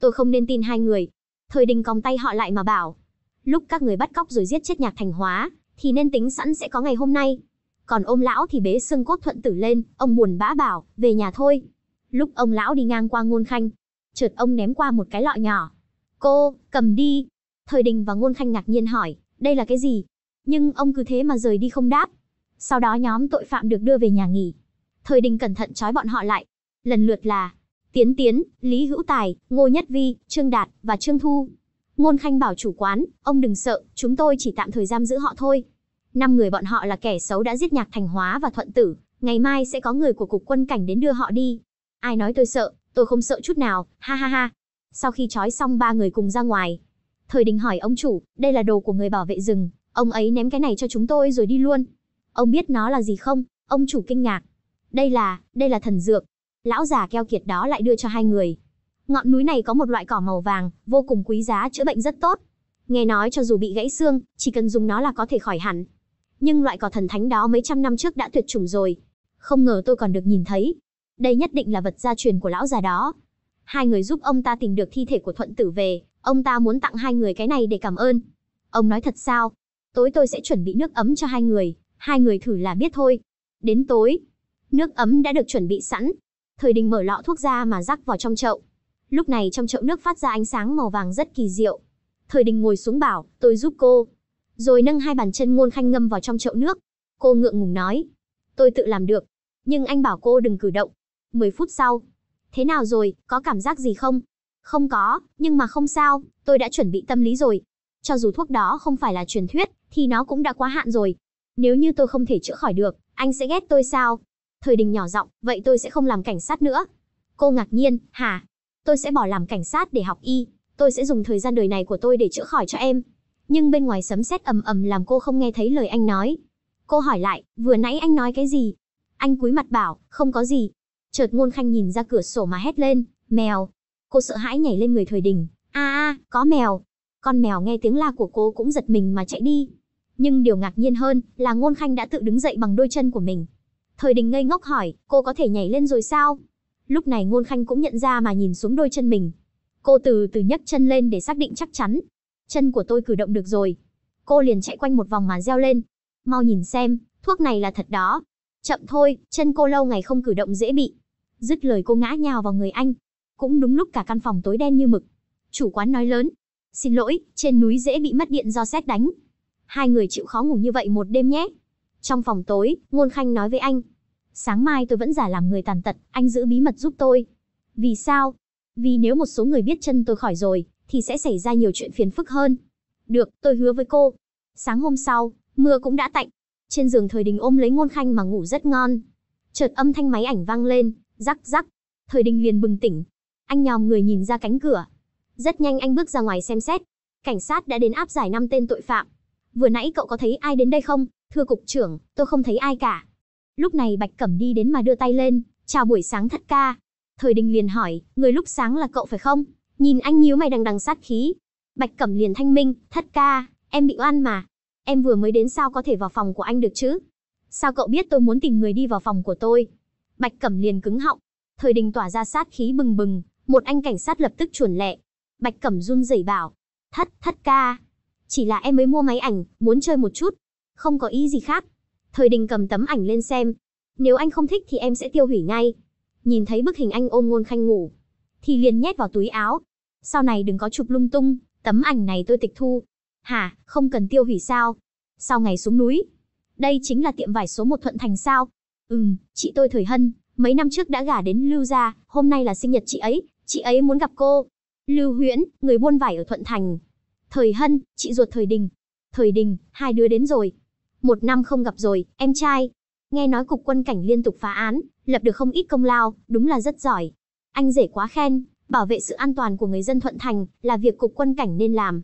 Tôi không nên tin hai người. Thời đình còng tay họ lại mà bảo. Lúc các người bắt cóc rồi giết chết nhạc thành hóa, thì nên tính sẵn sẽ có ngày hôm nay. Còn ông lão thì bế xương cốt thuận tử lên, ông buồn bã bảo, về nhà thôi. Lúc ông lão đi ngang qua ngôn khanh, chợt ông ném qua một cái lọ nhỏ. Cô, cầm đi. Thời đình và ngôn khanh ngạc nhiên hỏi, đây là cái gì? Nhưng ông cứ thế mà rời đi không đáp. Sau đó nhóm tội phạm được đưa về nhà nghỉ. Thời đình cẩn thận trói bọn họ lại. Lần lượt là Tiến Tiến, Lý Hữu Tài, Ngô Nhất Vi, Trương Đạt và Trương Thu. Ngôn Khanh bảo chủ quán, ông đừng sợ, chúng tôi chỉ tạm thời giam giữ họ thôi. Năm người bọn họ là kẻ xấu đã giết nhạc thành hóa và thuận tử, ngày mai sẽ có người của cục quân cảnh đến đưa họ đi. Ai nói tôi sợ, tôi không sợ chút nào, ha ha ha. Sau khi trói xong ba người cùng ra ngoài, Thời đình hỏi ông chủ, đây là đồ của người bảo vệ rừng, ông ấy ném cái này cho chúng tôi rồi đi luôn. Ông biết nó là gì không? Ông chủ kinh ngạc. Đây là, đây là thần dược. Lão già keo kiệt đó lại đưa cho hai người. Ngọn núi này có một loại cỏ màu vàng, vô cùng quý giá chữa bệnh rất tốt. Nghe nói cho dù bị gãy xương, chỉ cần dùng nó là có thể khỏi hẳn. Nhưng loại cỏ thần thánh đó mấy trăm năm trước đã tuyệt chủng rồi. Không ngờ tôi còn được nhìn thấy. Đây nhất định là vật gia truyền của lão già đó. Hai người giúp ông ta tìm được thi thể của thuận tử về, Ông ta muốn tặng hai người cái này để cảm ơn. Ông nói thật sao? Tối tôi sẽ chuẩn bị nước ấm cho hai người, hai người thử là biết thôi. Đến tối, nước ấm đã được chuẩn bị sẵn. Thời đình mở lọ thuốc ra mà rắc vào trong chậu. Lúc này trong chậu nước phát ra ánh sáng màu vàng rất kỳ diệu. Thời đình ngồi xuống bảo, tôi giúp cô. Rồi nâng hai bàn chân ngôn khanh ngâm vào trong chậu nước. Cô ngượng ngùng nói, tôi tự làm được. Nhưng anh bảo cô đừng cử động. 10 phút sau, thế nào rồi, có cảm giác gì không? Không có, nhưng mà không sao, tôi đã chuẩn bị tâm lý rồi. Cho dù thuốc đó không phải là truyền thuyết, thì nó cũng đã quá hạn rồi. Nếu như tôi không thể chữa khỏi được, anh sẽ ghét tôi sao? Thời đình nhỏ giọng, vậy tôi sẽ không làm cảnh sát nữa. Cô ngạc nhiên, hả? Tôi sẽ bỏ làm cảnh sát để học y, tôi sẽ dùng thời gian đời này của tôi để chữa khỏi cho em. Nhưng bên ngoài sấm sét ầm ầm làm cô không nghe thấy lời anh nói. Cô hỏi lại, vừa nãy anh nói cái gì? Anh cúi mặt bảo, không có gì. Chợt ngôn khanh nhìn ra cửa sổ mà hét lên, mèo, Cô sợ hãi nhảy lên người thời đình. a a, có mèo. Con mèo nghe tiếng la của cô cũng giật mình mà chạy đi. Nhưng điều ngạc nhiên hơn là Ngôn Khanh đã tự đứng dậy bằng đôi chân của mình. Thời đình ngây ngốc hỏi, cô có thể nhảy lên rồi sao? Lúc này Ngôn Khanh cũng nhận ra mà nhìn xuống đôi chân mình. Cô từ từ nhấc chân lên để xác định chắc chắn. Chân của tôi cử động được rồi. Cô liền chạy quanh một vòng mà reo lên. Mau nhìn xem, thuốc này là thật đó. Chậm thôi, chân cô lâu ngày không cử động dễ bị. Dứt lời cô ngã nhào vào người anh, cũng đúng lúc cả căn phòng tối đen như mực. Chủ quán nói lớn. Xin lỗi, trên núi dễ bị mất điện do xét đánh. Hai người chịu khó ngủ như vậy một đêm nhé. Trong phòng tối, Ngôn Khanh nói với anh. Sáng mai tôi vẫn giả làm người tàn tật, anh giữ bí mật giúp tôi. Vì sao? Vì nếu một số người biết chân tôi khỏi rồi, thì sẽ xảy ra nhiều chuyện phiền phức hơn. Được, tôi hứa với cô. Sáng hôm sau, mưa cũng đã tạnh. Trên giường thời đình ôm lấy ngôn khanh mà ngủ rất ngon. Chợt âm thanh máy ảnh vang lên, rắc rắc. Thời đình liền bừng tỉnh, anh nhòm người nhìn ra cánh cửa. Rất nhanh anh bước ra ngoài xem xét. Cảnh sát đã đến áp giải năm tên tội phạm. Vừa nãy cậu có thấy ai đến đây không? Thưa cục trưởng, tôi không thấy ai cả. Lúc này Bạch Cẩm đi đến mà đưa tay lên, chào buổi sáng thật ca. Thời đình liền hỏi, người lúc sáng là cậu phải không? Nhìn anh nhíu mày đằng đằng sát khí. Bạch Cẩm liền thanh minh, thất ca, em bị oan mà. Em vừa mới đến sao có thể vào phòng của anh được chứ? Sao cậu biết tôi muốn tìm người đi vào phòng của tôi? Bạch Cẩm liền cứng họng. Thời đình tỏa ra sát khí bừng bừng, một anh cảnh sát lập tức chuẩn lẹ. Bạch Cẩm run rẩy bảo, thất, thất ca. Chỉ là em mới mua máy ảnh, muốn chơi một chút. Không có ý gì khác. Thời đình cầm tấm ảnh lên xem. Nếu anh không thích thì em sẽ tiêu hủy ngay. Nhìn thấy bức hình anh ôm ngôn khanh ngủ. Thì liền nhét vào túi áo. Sau này đừng có chụp lung tung, tấm ảnh này tôi tịch thu. Hả, không cần tiêu hủy sao? Sau ngày xuống núi. Đây chính là tiệm vải số một Thuận Thành sao? Ừm, chị tôi thời hân, mấy năm trước đã gả đến Lưu gia, hôm nay là sinh nhật chị ấy, Chị ấy muốn gặp cô. Lưu Huyễn, người buôn vải ở Thuận Thành. Thời Hân, chị ruột Thời Đình. Thời Đình, hai đứa đến rồi. Một năm không gặp rồi, em trai. Nghe nói cục quân cảnh liên tục phá án, lập được không ít công lao, đúng là rất giỏi. Anh rể quá khen, bảo vệ sự an toàn của người dân Thuận Thành là việc cục quân cảnh nên làm.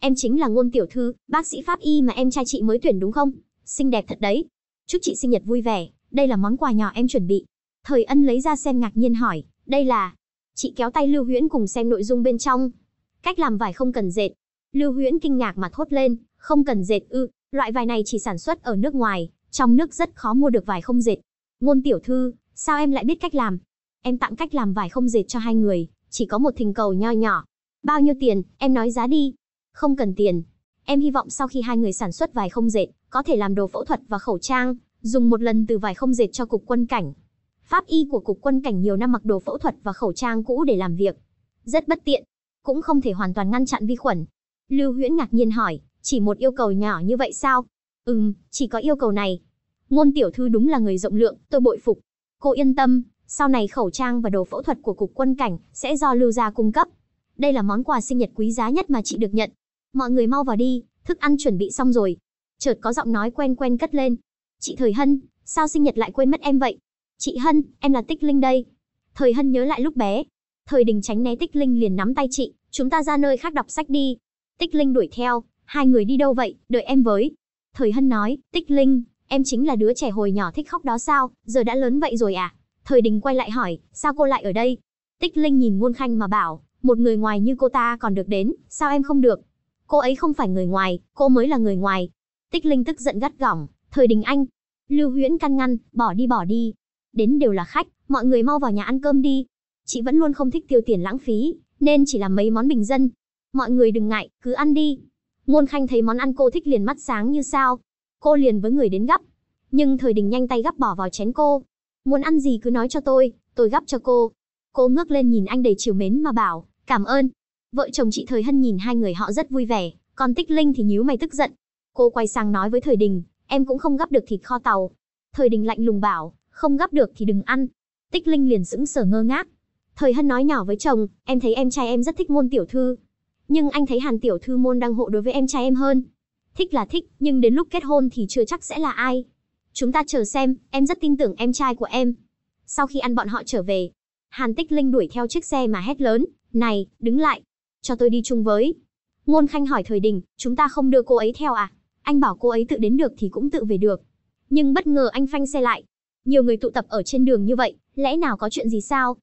Em chính là ngôn tiểu thư, bác sĩ pháp y mà em trai chị mới tuyển đúng không? Xinh đẹp thật đấy. Chúc chị sinh nhật vui vẻ, đây là món quà nhỏ em chuẩn bị. Thời ân lấy ra xem ngạc nhiên hỏi, đây là, Chị kéo tay Lưu Huyễn cùng xem nội dung bên trong. Cách làm vải không cần dệt. Lưu Huyễn kinh ngạc mà thốt lên, không cần dệt ư, loại vải này chỉ sản xuất ở nước ngoài, trong nước rất khó mua được vải không dệt. Ngôn tiểu thư, sao em lại biết cách làm? Em tặng cách làm vải không dệt cho hai người, chỉ có một thình cầu nho nhỏ. Bao nhiêu tiền, em nói giá đi. Không cần tiền. Em hy vọng sau khi hai người sản xuất vải không dệt, có thể làm đồ phẫu thuật và khẩu trang, dùng một lần từ vải không dệt cho cục quân cảnh. Pháp y của cục quân cảnh nhiều năm mặc đồ phẫu thuật và khẩu trang cũ để làm việc. Rất bất tiện, cũng không thể hoàn toàn ngăn chặn vi khuẩn. Lưu Huyễn ngạc nhiên hỏi, chỉ một yêu cầu nhỏ như vậy sao? Ừm, chỉ có yêu cầu này. Ngôn tiểu thư đúng là người rộng lượng, tôi bội phục. Cô yên tâm, sau này khẩu trang và đồ phẫu thuật của cục quân cảnh sẽ do Lưu gia cung cấp. Đây là món quà sinh nhật quý giá nhất mà chị được nhận. Mọi người mau vào đi, thức ăn chuẩn bị xong rồi. Chợt có giọng nói quen quen cất lên. Chị Thời Hân, sao sinh nhật lại quên mất em vậy? Chị Hân, em là Tích Linh đây. Thời Hân nhớ lại lúc bé. Thời đình tránh né Tích Linh liền nắm tay chị, chúng ta ra nơi khác đọc sách đi. Tích Linh đuổi theo, hai người đi đâu vậy, đợi em với. Thời Hân nói, Tích Linh, em chính là đứa trẻ hồi nhỏ thích khóc đó sao, giờ đã lớn vậy rồi à? Thời đình quay lại hỏi, sao cô lại ở đây? Tích Linh nhìn muôn Khanh mà bảo, một người ngoài như cô ta còn được đến, sao em không được? Cô ấy không phải người ngoài, cô mới là người ngoài. Tích Linh tức giận gắt gỏng, thời đình anh. Lưu Huyễn căn ngăn, bỏ đi bỏ đi, đến đều là khách, mọi người mau vào nhà ăn cơm đi. Chị vẫn luôn không thích tiêu tiền lãng phí, nên chỉ làm mấy món bình dân. Mọi người đừng ngại, cứ ăn đi. Ngôn Khanh thấy món ăn cô thích liền mắt sáng như sao. Cô liền với người đến gấp. Nhưng thời đình nhanh tay gấp bỏ vào chén cô. Muốn ăn gì cứ nói cho tôi, tôi gấp cho cô. Cô ngước lên nhìn anh đầy chiều mến mà bảo, cảm ơn. Vợ chồng chị Thời Hân nhìn hai người họ rất vui vẻ, còn Tích Linh thì nhíu mày tức giận. Cô quay sang nói với Thời Đình, em cũng không gấp được thịt kho tàu. Thời Đình lạnh lùng bảo, không gắp được thì đừng ăn. Tích Linh liền sững sờ ngơ ngác. Thời Hân nói nhỏ với chồng, em thấy em trai em rất thích môn tiểu thư. Nhưng anh thấy Hàn tiểu thư môn đang hộ đối với em trai em hơn. Thích là thích, nhưng đến lúc kết hôn thì chưa chắc sẽ là ai. Chúng ta chờ xem, em rất tin tưởng em trai của em. Sau khi ăn bọn họ trở về, Hàn Tích Linh đuổi theo chiếc xe mà hét lớn, này, đứng lại, cho tôi đi chung với. Ngôn Khanh hỏi thời đình, chúng ta không đưa cô ấy theo à? Anh bảo cô ấy tự đến được thì cũng tự về được. Nhưng bất ngờ anh phanh xe lại, nhiều người tụ tập ở trên đường như vậy, lẽ nào có chuyện gì sao?